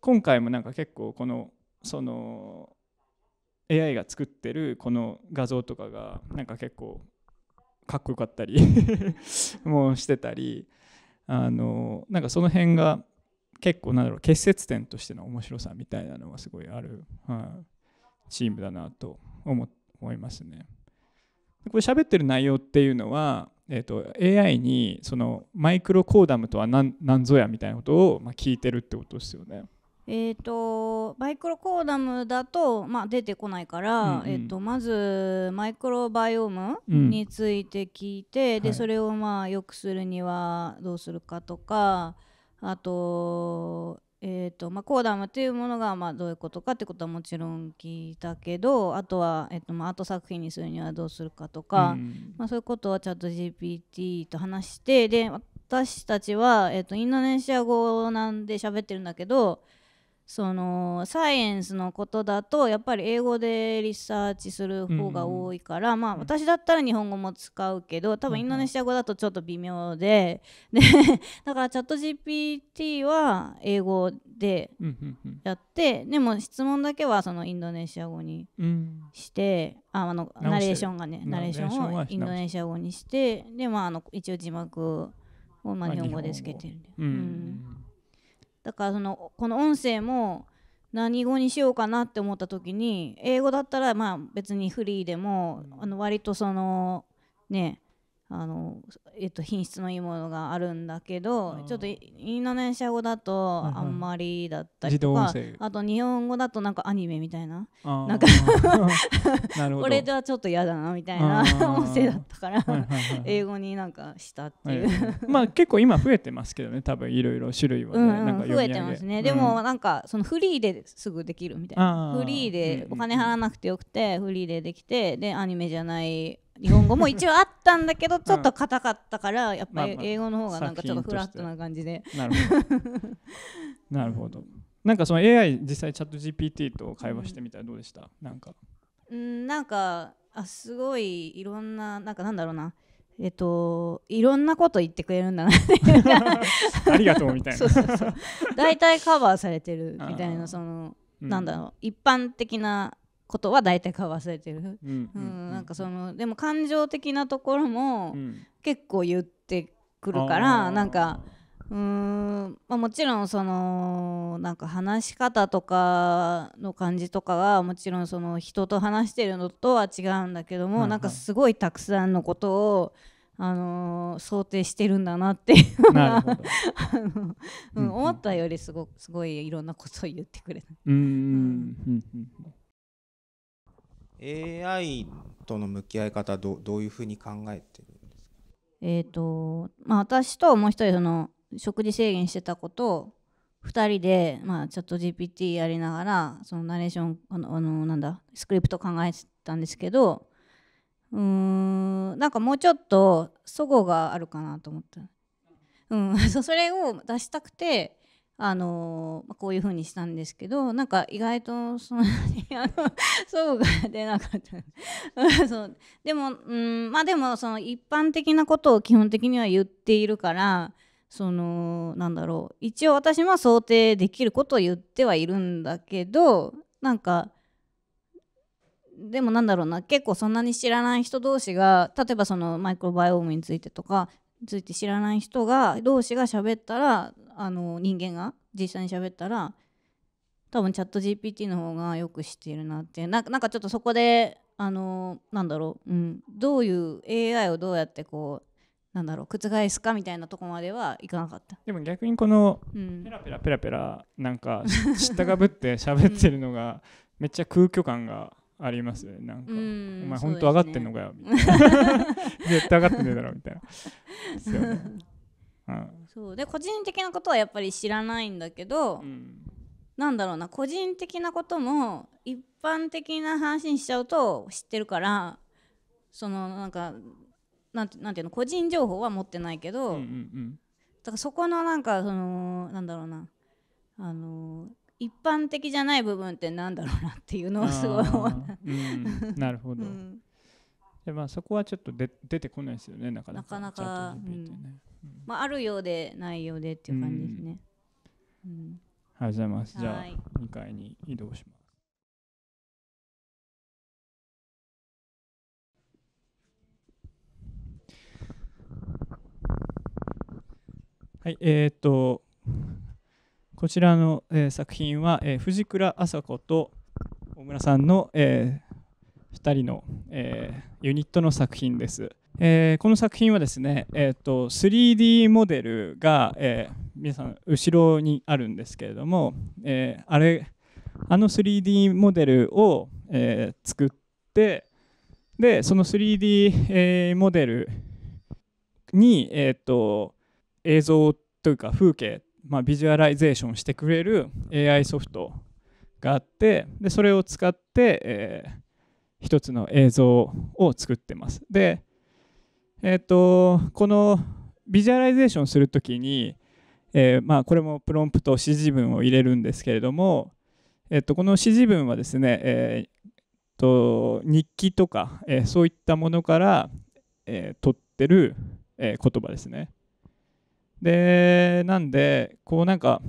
今回もなんか結構このその AI が作ってるこの画像とかがなんか結構かっこよかったり もうしてたりあのなんかその辺が結構なんだろう結節点としての面白さみたいなのはすごいある、はい、チームだなと思って。思いますね。これ喋ってる内容っていうのは、えーと、AI にそのマイクロコーダムとは何何ぞやみたいなことを、まあ、聞いてるってことですよね。えーと、マイクロコーダムだと、まあ、出てこないから、うんうん、えーと、まずマイクロバイオームについて聞いて、うん、で、それをまあ良くするにはどうするかとかあとえーとまあ、コーダムというものがまあどういうことかってことはもちろん聞いたけどあとは、えーとまあ、アート作品にするにはどうするかとか、うん、まあ、そういうことはチャット GPT と話してで私たちは、えーと、とインドネシア語なんで喋ってるんだけどそのサイエンスのことだとやっぱり英語でリサーチする方が多いから、うん、まあ私だったら日本語も使うけど多分インドネシア語だとちょっと微妙で、うん、でだからチャット GPT は英語でやって、うん、でも質問だけはそのインドネシア語にして、ああのナレーションがねナレーションをインドネシア語にしてでまああの一応字幕をまあ日本語でつけてるだからそのこの音声も何語にしようかなって思った時に英語だったらまあ別にフリーでも、あの割とそのねあのえっと、品質のいいものがあるんだけどちょっとインドネシア語だとあんまりだったりとか、あと日本語だとなんかアニメみたいななんか これじゃちょっと嫌だなみたいな音声だったから英語になんかしたっていう、はい、まあ結構今増えてますけどね多分いろいろ種類は、ねうんうん、増えてますね、うん、でもなんかそのフリーですぐできるみたいなフリーでお金払わなくてよくてフリーでできてでアニメじゃない日本語も一応あったんだけどちょっと硬かったから、やっぱり英語の方がなんかちょっとフラットな感じで、なるほどなるほどなんかその AI 実際チャット GPT と会話してみたらどうでした、なんかうんなんかあすごいいろんななんかなんだろうなえっと、いろんなこと言ってくれるんだな ありがとうみたいなそうそうそう大体カバーされてるみたいなその、うん、なんだろう一般的なことは大体か忘れてる、うんなんかそのでも感情的なところも結構言ってくるから、うん、なんかうん、まあ、もちろんそのなんか話し方とかの感じとかはもちろんその人と話してるのとは違うんだけども、はいはい、なんかすごいたくさんのことをあのー、想定してるんだなっていう うん、思ったよりすごすごいいろんなことを言ってくれた。うん、うん AI との向き合い方どどういうふうに考えてるんですかえーとまあ、私ともう一人その食事制限してたこと2人で、まあ、チャット GPT やりながらそのナレーションあのあのなんだスクリプト考えてたんですけどうーんなんかもうちょっとそごがあるかなと思った、うん、それを出したくてあのこういうふうにしたんですけどなんか意外とそんなに あのが出なかった そうでもうんまあでもその一般的なことを基本的には言っているからそのなんだろう一応私は想定できることを言ってはいるんだけどなんかでもなんだろうな結構そんなに知らない人同士が例えばそのマイクロバイオームについてとかついて知らない人が同士が喋ったらあの人間が実際に喋ったら多分チャット GPT の方がよく知っているなってなんかちょっとそこであのなんだろう、うん、どういう AI をどうやってこうなんだろう覆すかみたいなとこまではいかなかったでも逆にこのペラペラペラペラなんか知ったかぶって喋ってるのが めっちゃ空虚感がありますねなんか、うん、お前本当上がってんのかよみたいな、ね、絶対上がってねえだろみたいなですよねそうで個人的なことはやっぱり知らないんだけど、うん、なんだろうな個人的なことも一般的な話にしちゃうと知ってるからそのなんかなんてなんていうの個人情報は持ってないけど、うんうんうん、だからそこのなんかそのなんだろうなあの一般的じゃない部分ってなんだろうなっていうのをすごい思うん、なるほど、うん、でまあそこはちょっとで出てこないですよねなかなかなかなか、ね、うんまあ、あるようでないようでっていう感じですね。ありがとうございます。じゃあ2階に移動します。はい、えー、っとこちらの、えー、作品は、えー、藤倉麻子と大村さんの、えー、2人の、えー、ユニットの作品です。えー、この作品はですね、えーと、と 3D モデルが、えー、皆さん後ろにあるんですけれども、えー、あれあの 3D モデルを、え作ってでその 3D、えモデルに、えーと映像というか風景、まあ、ビジュアライゼーションしてくれる AI ソフトがあってでそれを使って、えー、一つの映像を作ってます。でえーと、このビジュアライゼーションするときに、えー、まあ、これもプロンプト指示文を入れるんですけれども、えーと、この指示文はですね、えーと、と日記とか、えー、そういったものから、えー、取ってる、えー、言葉ですね。でなんでこうなんか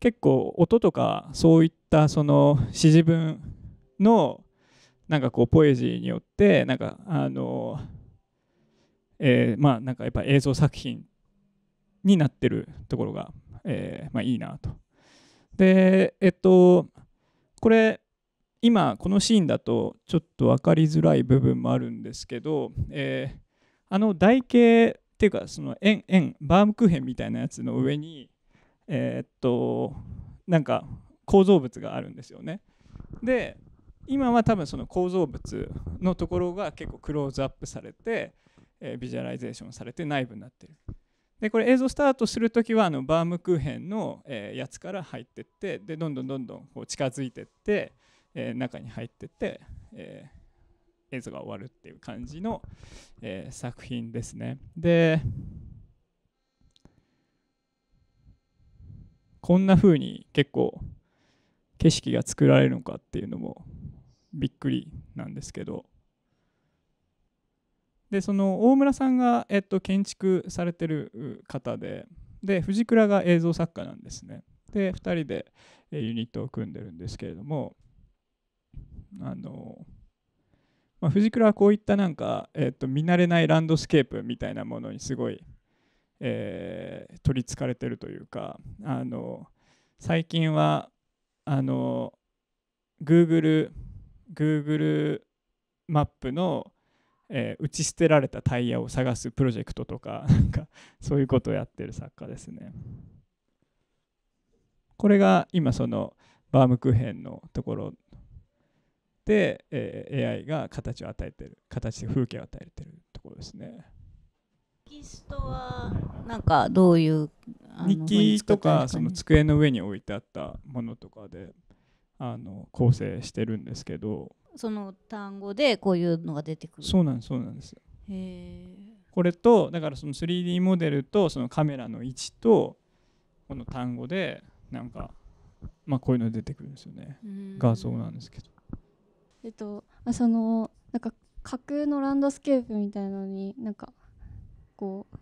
結構音とかそういったその指示文のなんかこうポエジーによってなんかあのえー、まあなんかやっぱ映像作品になってるところが、えー、まあ、いいなと。でえっとこれ今このシーンだとちょっと分かりづらい部分もあるんですけど、えー、あの台形っていうかその円円バームクーヘンみたいなやつの上にえっとなんか構造物があるんですよね。で今は多分その構造物のところが結構クローズアップされて、えビジュアライゼーションされて内部になってる。でこれ映像スタートする時はあのバームクーヘンの、えやつから入ってってでどんどんどんどんこう近づいてって、え中に入ってって、え映像が終わるっていう感じの、え作品ですね。でこんな風に結構景色が作られるのかっていうのもびっくりなんですけどでその大村さんが、えっと、建築されてる方でで藤倉が映像作家なんですねで2人でユニットを組んでるんですけれどもあの、まあ、藤倉はこういったなんか、えっと、見慣れないランドスケープみたいなものにすごい、えー、取りつかれてるというかあの最近はあの Google Google マップの、えー、打ち捨てられたタイヤを探すプロジェクトとか なんかそういうことをやってる作家ですね。これが今そのバームクーヘンのところで、えー、AI が形を与えてる形で風景を与えてるところですね。日記とはなんかどういう日記とかその机の上に置いてあったものとかであの構成してるんですけどその単語でこういうのが出てくるそうなんですそうなんですへこれとだからその 3D モデルとそのカメラの位置とこの単語でなんかまあこういうの出てくるんですよね画像なんですけどえっとあそのなんか架空のランドスケープみたいなのになんかこう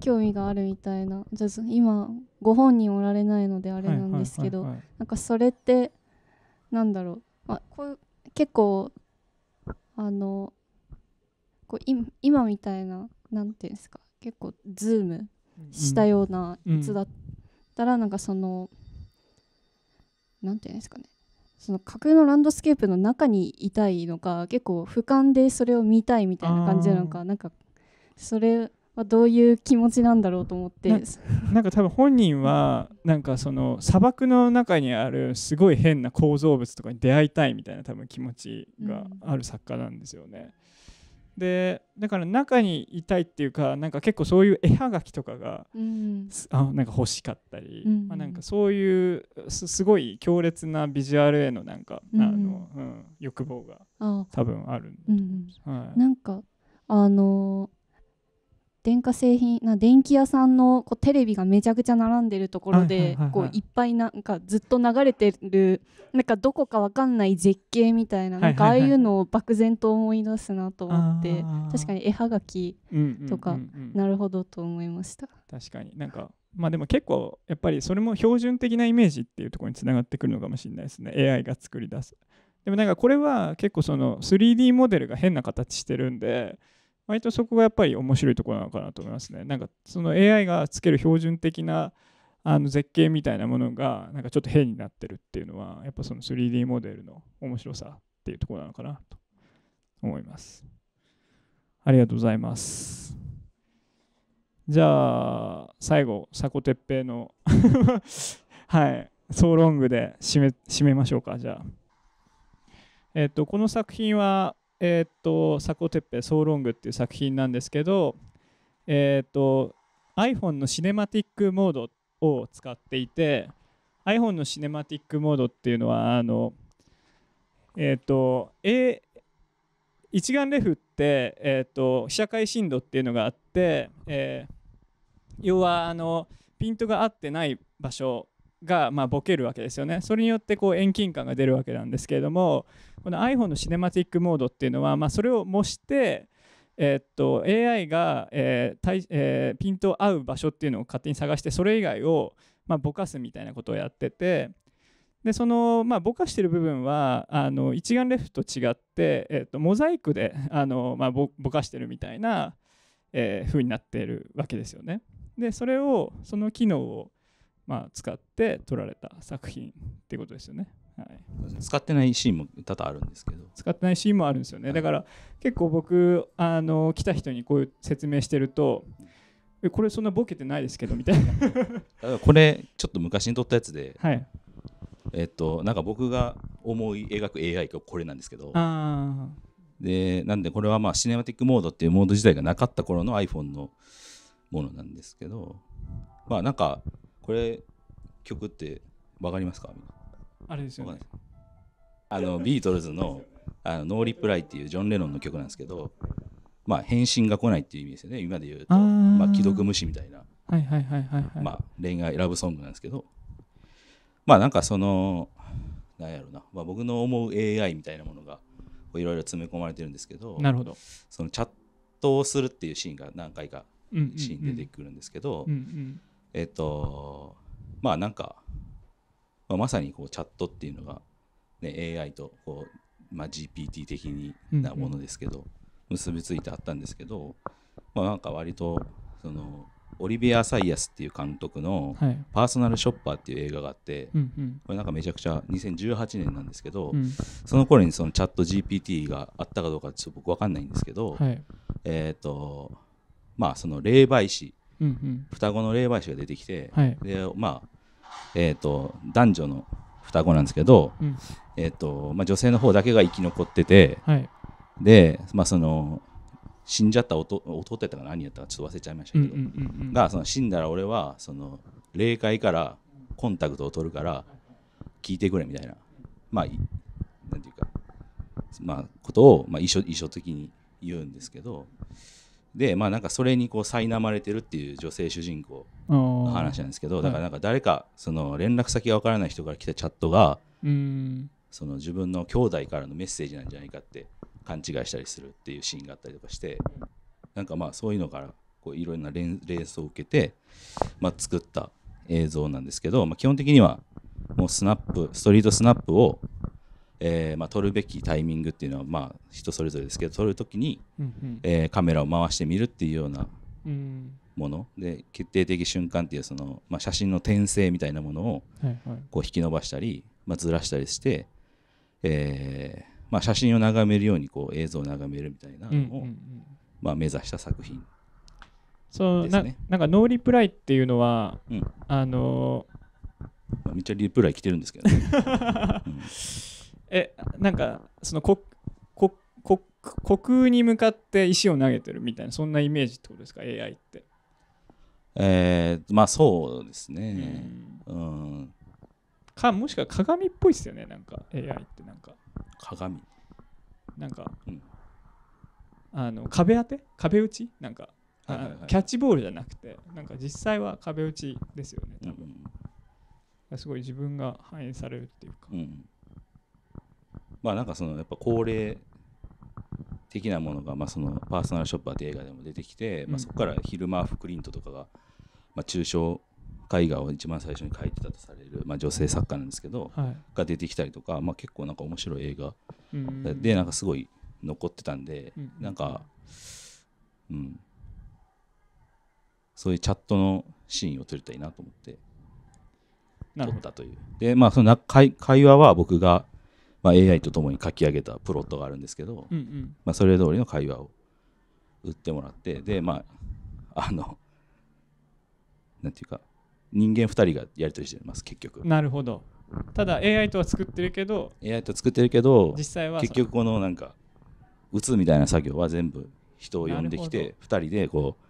興味があるみたいなじゃ今ご本人おられないのであれなんですけど、なんかそれってなんだろう、まあ、こう結構あのこう今みたいななんていうんですか結構ズームしたようなやつだったら、なんかそのなんていうんですかねその架空のランドスケープの中にいたいのか結構俯瞰でそれを見たいみたいな感じなのかなんかそれはどういう気持ちなんだろうと思ってなんか多分本人はなんかその砂漠の中にあるすごい変な構造物とかに出会いたいみたいな多分気持ちがある作家なんですよね。うん、でだから中にいたいっていうかなんか結構そういう絵はがきとかが、うん、あなんか欲しかったり、うん、まあ、なんかそういうすごい強烈なビジュアルへのなんか、あのうん、欲望が多分あるんはい、なんかあのー電化製品な電気屋さんのこうテレビがめちゃくちゃ並んでるところでいっぱいなんかずっと流れてるなんかどこかわかんない絶景みたいななんかああいうのを漠然と思い出すなと思って確かに絵はがきとかなるほどと思いました。確かになんかまあでも結構やっぱりそれも標準的なイメージっていうところにつながってくるのかもしれないですね AI が作り出す。でもなんかこれは結構その 3D モデルが変な形してるんで割とそこがやっぱり面白いところなのかなと思いますね。なんかその AI がつける標準的なあの絶景みたいなものがなんかちょっと変になってるっていうのはやっぱその 3D モデルの面白さっていうところなのかなと思います。ありがとうございます。じゃあ最後佐古哲平の はい総ロングで締め締めましょうかじゃあ。えっ、とこの作品はえー、っと、サコテッペ、ソーロングっていう作品なんですけど、えー、っと、iPhone のシネマティックモードを使っていて、iPhone のシネマティックモードっていうのは、あの、えっ、と、A、一眼レフって、えっ、と、被写界深度っていうのがあって、えー、要は、あの、ピントが合ってない場所がまあボケるわけですよねそれによってこう遠近感が出るわけなんですけれどもこの iPhone のシネマティックモードっていうのはまあそれを模してえー、っと AI が、えー対えー、ピント合う場所っていうのを勝手に探してそれ以外をまあぼかすみたいなことをやっててでそのまあぼかしてる部分はあの一眼レフと違って、えー、っとモザイクであの、まあ、ぼぼかしてるみたいな、えー、風になっているわけですよね。でそれをその機能をまあ、使って撮られた作品ってことですよね。はい、使ってないシーンも多々あるんですけど使ってないシーンもあるんですよね、はい、だから結構僕あの来た人にこういう説明してると「これそんなボケてないですけど」みたいな これちょっと昔に撮ったやつで、はい、えっとなんか僕が思い描く AI がこれなんですけどでなんでこれはまあシネマティックモードっていうモード自体がなかった頃の iPhone のものなんですけどまあなんかこれ曲ってわかりますかあれですよねあのビートルズのあのノーリプライっていうジョン・レノンの曲なんですけど、まあ、返信が来ないっていう意味ですよね今で言うとまあ、既読無視みたいな、まあ、恋愛ラブソングなんですけどまあなんかそのなんやろな、まあ、僕の思う AI みたいなものがいろいろ詰め込まれてるんですけどなるほどそのチャットをするっていうシーンが何回かシーン出てくるんですけど、うんうんうん、えっとまあなんか、まあ、まさにこうチャットっていうのが、ね、AI とこう、まあ、GPT 的なものですけど、うんうん、結びついてあったんですけど、まあ、なんか割とそのオリビア・サイアスっていう監督の「パーソナル・ショッパー」っていう映画があって、はい、これなんかめちゃくちゃ2018年なんですけど、うん、その頃にそのチャット GPT があったかどうかちょっと僕分かんないんですけど、はい、えっ、ー、とまあその霊媒師双子の霊媒師が出てきて、はい、でまあえーと、男女の双子なんですけど、うん、えーとまあ、女性の方だけが生き残ってて、はい、で、まあ、その死んじゃった弟弟やったか何やったかちょっと忘れちゃいましたけど、うんうんうん、がその死んだら俺はその霊界からコンタクトを取るから聞いてくれみたいなまあなんていうかまあことを、まあ、遺書遺書的に言うんですけど。でまあなんかそれにこう苛まれてるっていう女性主人公の話なんですけどだからなんか誰かその連絡先がわからない人から来たチャットがその自分の兄弟からのメッセージなんじゃないかって勘違いしたりするっていうシーンがあったりとかしてなんかまあそういうのからこういろんなレースを受けて、まあ、作った映像なんですけど、まあ、基本的にはもうスナップストリートスナップをえーまあ、撮るべきタイミングっていうのは、まあ、人それぞれですけど撮るときに、うんうん、えー、カメラを回してみるっていうようなもの、うん、で決定的瞬間っていうその、まあ、写真の転生みたいなものをこう引き伸ばしたり、はいはい、まあ、ずらしたりして、えーまあ、写真を眺めるようにこう映像を眺めるみたいなのを、うんうんうん、まあ、目指した作品、ね、そうななんかノーリプライっていうのは、うん、あのー、まあ、めっちゃリプライ来てるんですけどね、うんえなんかその虚空に向かって石を投げてるみたいなそんなイメージってことですか AI って。えー、まあそうですね。うん、うん、かもしくは鏡っぽいっすよねなんか AI ってなんか。鏡なんか、うん、あの壁当て壁打ちなんか、はいはいはい、キャッチボールじゃなくてなんか実際は壁打ちですよね多分、うん、すごい自分が反映されるっていうか。うんまあなんかそのやっぱ恒例的なものが、まあ、そのパーソナルショッパーって映画でも出てきて、まあ、そこからヒルマーフ・クリントとかが、まあ、抽象絵画を一番最初に描いてたとされる、まあ、女性作家なんですけど、はい、が出てきたりとか、まあ、結構なんか面白い映画でなんかすごい残ってたんで、うん、なんか、うん、そういうチャットのシーンを撮りたいなと思って撮ったというでまあその会会話は僕がまあ、AI とともに書き上げたプロットがあるんですけど、うんうん、まあ、それ通りの会話を打ってもらってでまああのなんていうか人間2人がやり取りしてます結局なるほどただ AI とは作ってるけど AI と作ってるけど実際は結局このなんか打つみたいな作業は全部人を呼んできて2人でこう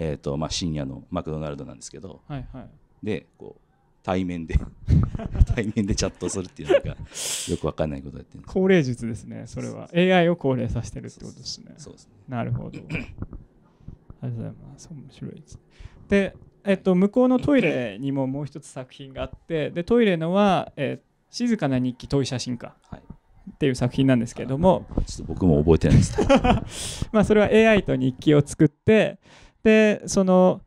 えーとまあ、深夜のマクドナルドなんですけど、はいはい、でこう対面で 対面でチャットするっていうのがよくわかんないことやってる高齢術ですねそれは AI を高齢させてるってことですねそうですねなるほどありがとうございます面白いですで、えっと、向こうのトイレにももう一つ作品があってでトイレのは、えー、静かな日記遠い写真家」っていう作品なんですけども、ちょっと僕も覚えてないです まあそれは AI と日記を作ってでその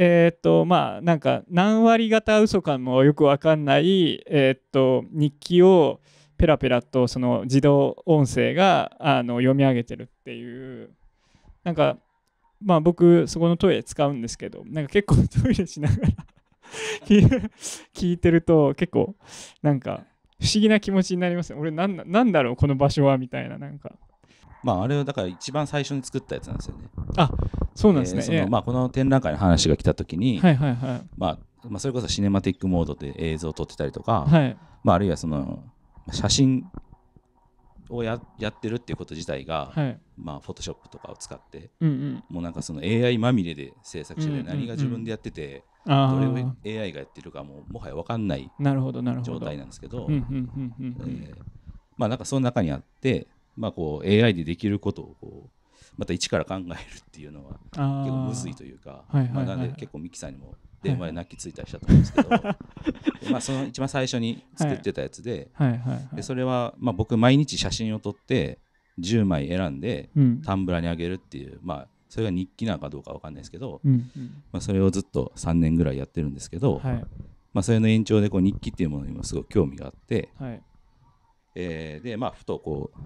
えー、っとまあなんか何割型嘘かもよくわかんない、えー、っと日記をペラペラとその自動音声があの読み上げてるっていうなんかまあ僕そこのトイレ使うんですけどなんか結構トイレしながら 聞いてると結構なんか不思議な気持ちになりますね俺なんだろうこの場所はみたいななんかまあ、あれをだから一番最初に作ったやつなんですよね。あそうなんですね、えー、その、まあ、この展覧会の話が来た時に、はいはいはいまあまあ、それこそシネマティックモードで映像を撮ってたりとか、はいまあ、あるいはその写真をややってるっていうこと自体が、はいまあ、フォトショップとかを使って、うんうん、もうなんかその AI まみれで制作して何が自分でやってて、うんうんうん、どれを AI がやってるかももはや分かんない状態なんですけどまあなんかその中にあって、まあ、こう AI でできることをこうまた一から考えるっていうのは結構むずいというか、はいはいはい、まあ、なんで結構ミキさんにも電話で泣きついたりしたと思うんですけど、はい、まあその一番最初に作ってたやつではいはいはいはい、でそれはまあ僕毎日写真を撮って10枚選んでタンブラにあげるっていう、うん、まあそれが日記なのかどうか分かんないですけど、うんうん、まあ、それをずっと3年ぐらいやってるんですけど、はい、まあ、それの延長でこう日記っていうものにもすごく興味があって、はい、えー、でまあふとこう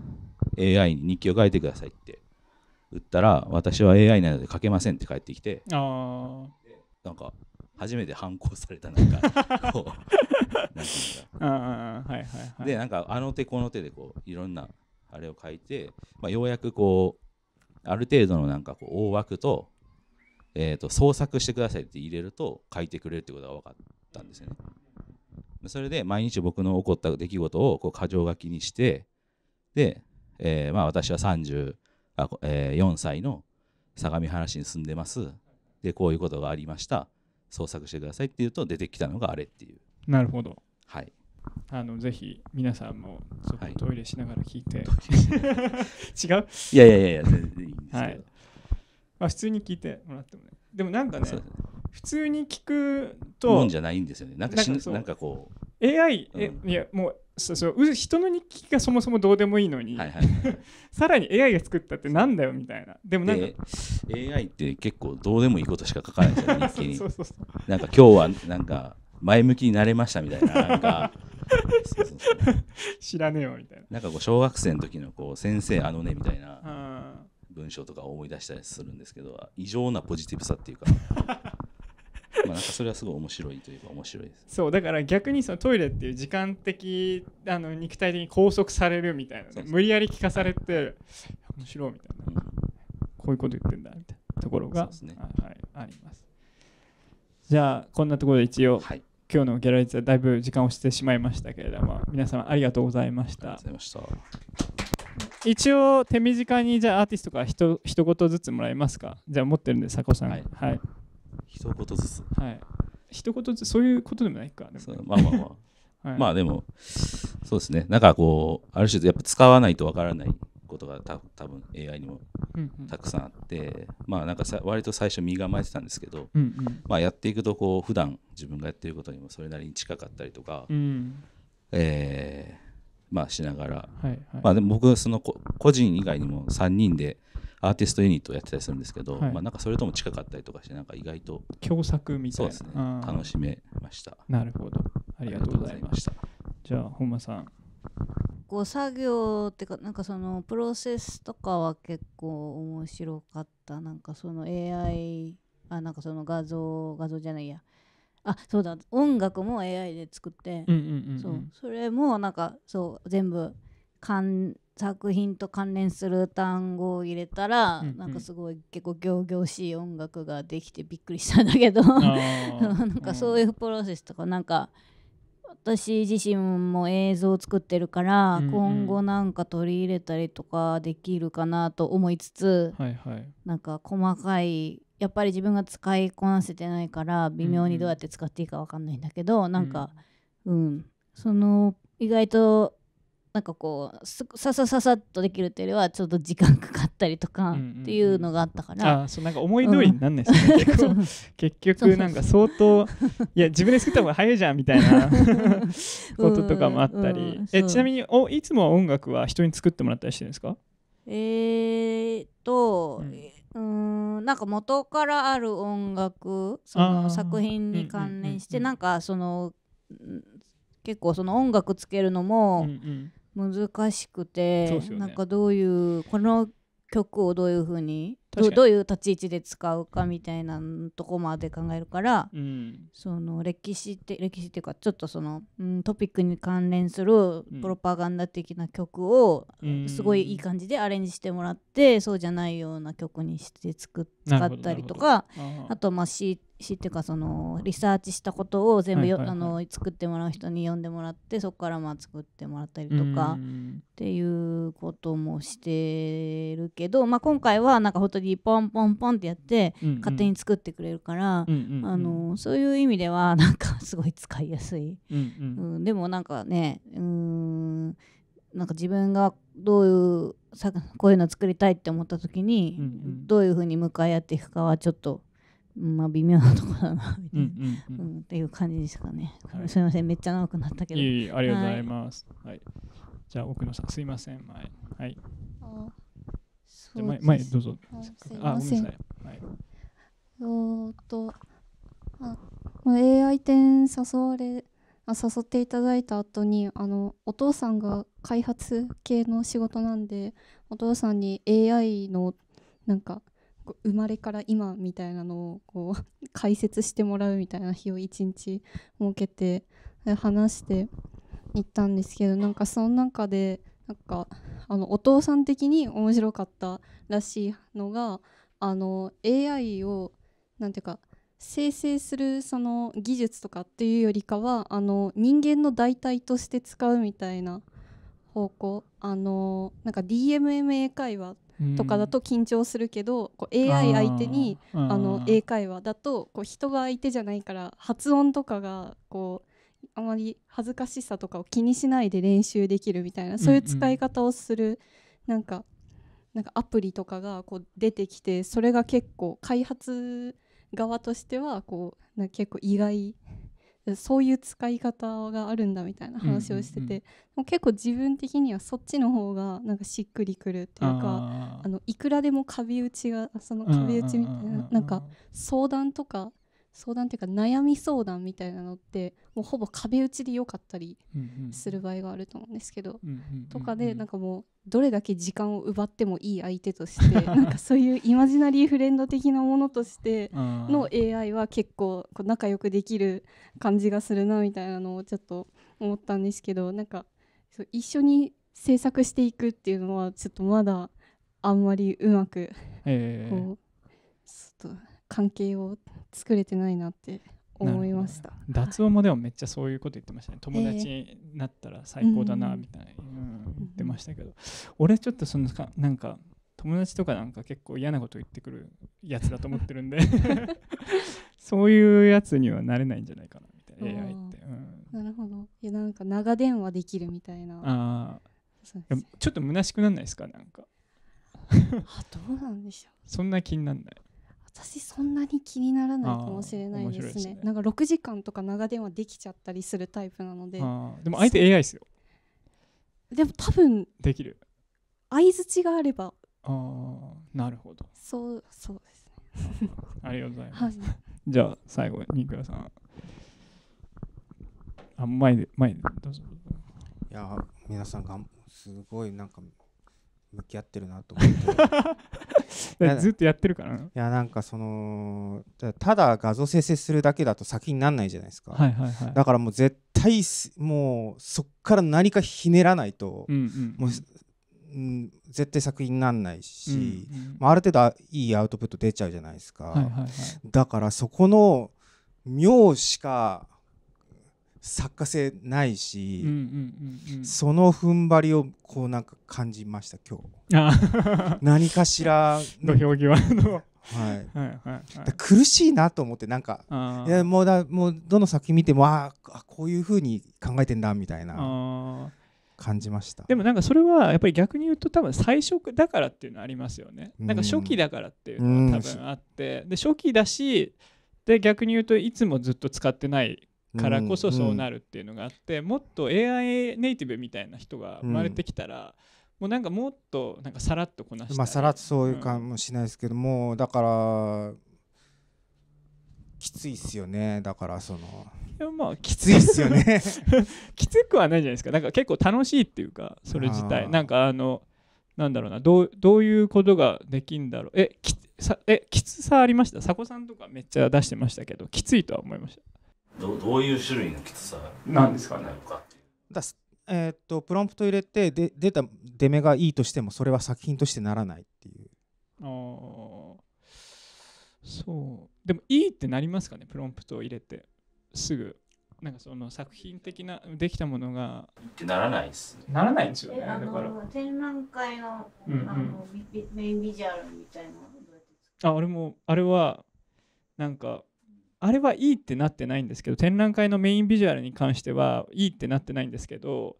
AI に日記を書いてくださいって打ったら私は AI なので書けませんって返ってきてあなんか初めて反抗されたなんか こうなんていうんははいはい、でなんかあの手この手でこういろんなあれを書いて、まあ、ようやくこうある程度のなんかこう大枠と,、えー、と創作してくださいって入れると書いてくれるってことが分かったんですよね。それで毎日僕の起こった出来事をこう箇条書きにしてでえー、まあ、私は34歳の相模原市に住んでますでこういうことがありました捜索してくださいっていうと出てきたのがあれっていうなるほどはいあのぜひ皆さんもちょっとトイレしながら聞いて、はい、違ういやいやいやいや全然いいんですけど、はいまあ、普通に聞いてもらってもねでもなんかね普通に聞くともんじゃないんですよねなんかなんかこう AI、うん、えいやもうそうそう人の日記がそもそもどうでもいいのに、はいはい、さらに AI が作ったってなんだよみたいなでもなんか、ー、AI って結構どうでもいいことしか書かないじゃん日記に そうそうそうなんか今日はなんか前向きになれましたみたいななんか知らねえよみたいななんかこう小学生の時のこう先生あのねみたいな文章とか思い出したりするんですけど異常なポジティブさっていうか まあ、なんかそれはすごい面白いといえば面白いです。そうだから逆にそのトイレっていう時間的あの肉体的に拘束されるみたいな、ね、無理やり聞かされて、はい、面白いみたいな、うん、こういうこと言ってんだみたいなところが、ね、はい、あります。じゃあこんなところで一応、はい、今日のギャラリーはだいぶ時間をしてしまいましたけれども皆様ありがとうございました。一応手短にじゃあアーティストからひと一言ずつもらえますかじゃあ持ってるんで佐古さん、はい、はい一言ずつはい一言ずつそういうことでもないかまあまあまあ、はい、まあでもそうですねなんかこうある種やっぱ使わないとわからないことがた多分 AI にもたくさんあって、うんうん、まあなんかさ割と最初身構えてたんですけど、うんうん、まあやっていくとこう普段自分がやってることにもそれなりに近かったりとか、うん、えー、まあしながら、はいはい、まあでも僕その個人以外にも3人でアーティストユニットをやってたりするんですけど、はい、まあ、なんかそれとも近かったりとかしてなんか意外と共作みたいなですね楽しめましたなるほどありがとうございましたじゃあ本間さんこ作業っていうかなんかそのプロセスとかは結構面白かったなんかその AI あなんかその画像画像じゃないやあそうだ音楽も AI で作って、うんうんうんそうそれもなんかそう全部作品と関連する単語を入れたら、うんうん、なんかすごい結構仰々しい音楽ができてびっくりしたんだけど なんかそういうプロセスとかなんか私自身も映像を作ってるから、うんうん、今後なんか取り入れたりとかできるかなと思いつつ、はいはい、なんか細かいやっぱり自分が使いこなせてないから微妙にどうやって使っていいか分かんないんだけど、うんうん、なんかうんその意外となんかこうささささっとできるっていうよりはちょっと時間かかったりとかっていうのがあったから、うんうんうん、あそうなんか思い通りになんないですね、う ん、結局なんか相当いや自分で作った方が早いじゃんみたいな こととかもあったり、うんうん、えちなみにおいつもは音楽は人に作ってもらったりしてるんですかえー、っと、うんなんか元からある音楽その作品に関連して、うんうん、なんかその結構その音楽つけるのも、うんうん難しくて、ね、なんかどういうこの曲をどういうふうにどういう立ち位置で使うかみたいなとこまで考えるから、うん、その歴史って歴史っていうかちょっとその、うん、トピックに関連するプロパガンダ的な曲を、うん、すごいいい感じでアレンジしてもらって、そうじゃないような曲にして作使ったりとかあとまあ C しっていうかそのリサーチしたことを全部よ、はいはいはい、あの作ってもらう人に読んでもらってそこからまあ作ってもらったりとかっていうこともしてるけど、まあ、今回はなんか本当にポンポンポンってやって、勝手に作ってくれるから、うんうん、あのそういう意味では なんかすごい使いやすい。うん、うんうん、でもなんかねうんなんか自分がどういうこういうの作りたいって思った時に、うんうん、どういうふうに向かい合っていくかはちょっとまあ微妙なところだなみたいな、っていう感じですかね、はい、すみませんめっちゃ長くなったけどいいありがとうございます、はい、はい、じゃあ奥野さんすいません前はいあ前前どうぞあすいませんはいおっとあ AI 展誘われあ誘っていただいた後にあのお父さんが開発系の仕事なんでお父さんに AI のなんか生まれから今みたいなのをこう解説してもらうみたいな日を一日設けて話していったんですけどなんかその中でなんかあのお父さん的に面白かったらしいのがあの AI を何ていうか生成するその技術とかっていうよりかはあの人間の代替として使うみたいな方向あのなんか DMMA 会話とかだと緊張するけど、うん、こう AI 相手にあの英会話だとこう人が相手じゃないから発音とかがこうあまり恥ずかしさとかを気にしないで練習できるみたいなそういう使い方をする、んうん、なんかなんかアプリとかがこう出てきてそれが結構開発側としてはこうな結構意外そういう使い方があるんだみたいな話をしてて、うんうんうん、も結構自分的にはそっちの方がなんかしっくりくるっていうかあのいくらでも壁打ちがその壁打ちみたいななんか相談とか相談っていうか悩み相談みたいなのってもうほぼ壁打ちでよかったりする場合があると思うんですけど、とかでなんかもうどれだけ時間を奪ってもいい相手として なんかそういうイマジナリーフレンド的なものとしての AI は結構こう仲良くできる感じがするなみたいなのをちょっと思ったんですけどなんかそう一緒に制作していくっていうのはちょっとまだあんまりうまく、えこうちょっと。関係を作れてないなって思いました、脱音もでもめっちゃそういうこと言ってましたね、はい、友達になったら最高だなみたいな、えー、うん言ってましたけど、うん、俺ちょっとそのかなんか友達とかなんか結構嫌なこと言ってくるやつだと思ってるんで そういうやつにはなれないんじゃないかなみたいな AI って、うん、なるほどいやなんか長電話できるみたいなああちょっと虚しくなんないですかなんかあどうなんでしょうそんな気になんない私そんなに気にならないかもしれないですね、ね、なんか6時間とか長電話できちゃったりするタイプなのででも相手 AI ですよでも多分できる相づちがあればああなるほどそうそうですね ありがとうございます、はい、じゃあ最後に三倉さんあ前で前でどうぞいや皆さんがすごいなんか向き合ってるなと思って ずっとやってるからいやなんかそのただ画像生成するだけだと先になんないじゃないですか、はいはいはい、だからもう絶対もうそっから何かひねらないと、うんうんもう絶対作品になんないし、うんうん、まあ、ある程度いいアウトプット出ちゃうじゃないですか、はいはいはい、だからそこの妙しか作家性ないし、その踏ん張りをこうなんか感じました今日何かしら土俵際のはい、はいはいはい苦しいなと思ってなんかいやもうだもうどの作品見てもああこういうふうに考えてんだみたいな感じましたでもなんかそれはやっぱり逆に言うと多分最初だからっていうのありますよね、うん、なんか初期だからっていうのは多分あって、うん、で初期だしで逆に言うといつもずっと使ってないからこそそうなるっていうのがあって、うん、もっと AI ネイティブみたいな人が生まれてきたら、うん、もうなんかもっとなんかさらっとこなしてまあさらっとそういうかもしれないですけども、うん、だからきついっすよねだからそのいやまあきついっすよね きつくはないじゃないですかなんか結構楽しいっていうかそれ自体なんかあのなんだろうなどうどういうことができんだろうえきさえきつさありました佐古さんとかめっちゃ出してましたけどきついとは思いましたどどういう種類のきつさなんですかねだえー、っとプロンプト入れてで出た出目がいいとしてもそれは作品としてならないっていうああそうでもいいってなりますかねプロンプトを入れてすぐなんかその作品的なできたものがってならないっす、ね、ならないんですよねだから展覧会の,、うんうん、あのメインビジュアルみたいなああれもあれはなんかあれはいいってなってないんですけど展覧会のメインビジュアルに関してはいいってなってないんですけど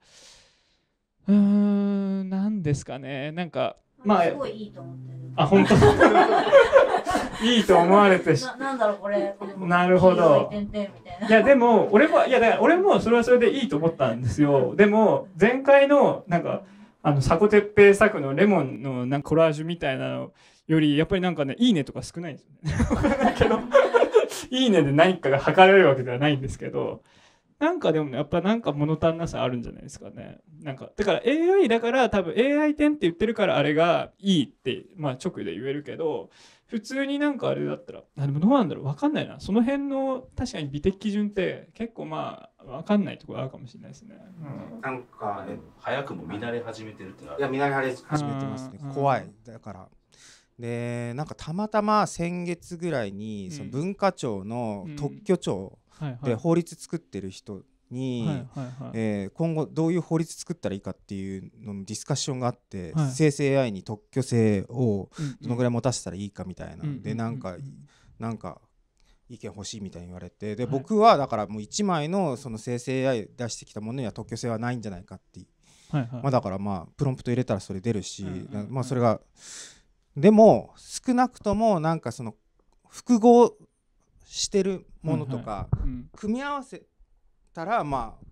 うーん何ですかねなんかまあすごいいいと思ってるあ本当 いいと思われてしななんだろうこれなるほどいやでも俺もいやだから俺もそれはそれでいいと思ったんですよでも前回のなんかあの佐古哲平作のレモンのなんかコラージュみたいなのよりやっぱりなんかね「いいね」とか少ないんですよね。いいねで何かが測られるわけではないんですけど、なんかでも、ね、やっぱなんか物足んなさあるんじゃないですかね。なんか、だから AI だから多分 AI 点って言ってるからあれがいいって、まあ直で言えるけど、普通になんかあれだったら、あでもどうなんだろうわかんないな。その辺の確かに美的基準って結構まあわかんないところあるかもしれないですね。うん、なんか、ね、早くも乱れ始めてるってなる。いや、乱れ始めてますね。怖い。だから。でなんかたまたま先月ぐらいにその文化庁の特許庁で法律作ってる人に、え今後どういう法律作ったらいいかっていうののディスカッションがあって、生成 AI に特許性をどのぐらい持たせたらいいかみたいなので、なんか、なんか意見欲しいみたいに言われてで、僕はだからもう1枚のその生成 AI 出してきたものには特許性はないんじゃないかって、まだからまあプロンプト入れたらそれ出るし、まあそれが。でも少なくともなんかその複合してるものとか、組み合わせたらまあ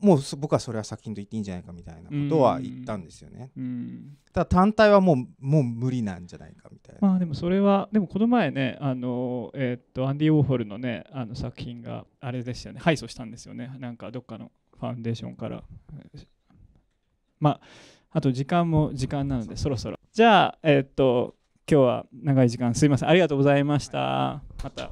もう僕はそれは作品と言っていいんじゃないかみたいなことは言ったんですよね。ただ単体はもうもう無理なんじゃないかみたいな。まあでもそれはでもこの前ねあの、えー、っとアンディ・ウォーホルのねあの作品があれでしたよね敗訴したんですよねなんかどっかのファンデーションから。まああと時間も時間なのでそろそろ。じゃあ、えー、っと、今日は長い時間すいません。ありがとうございました。また。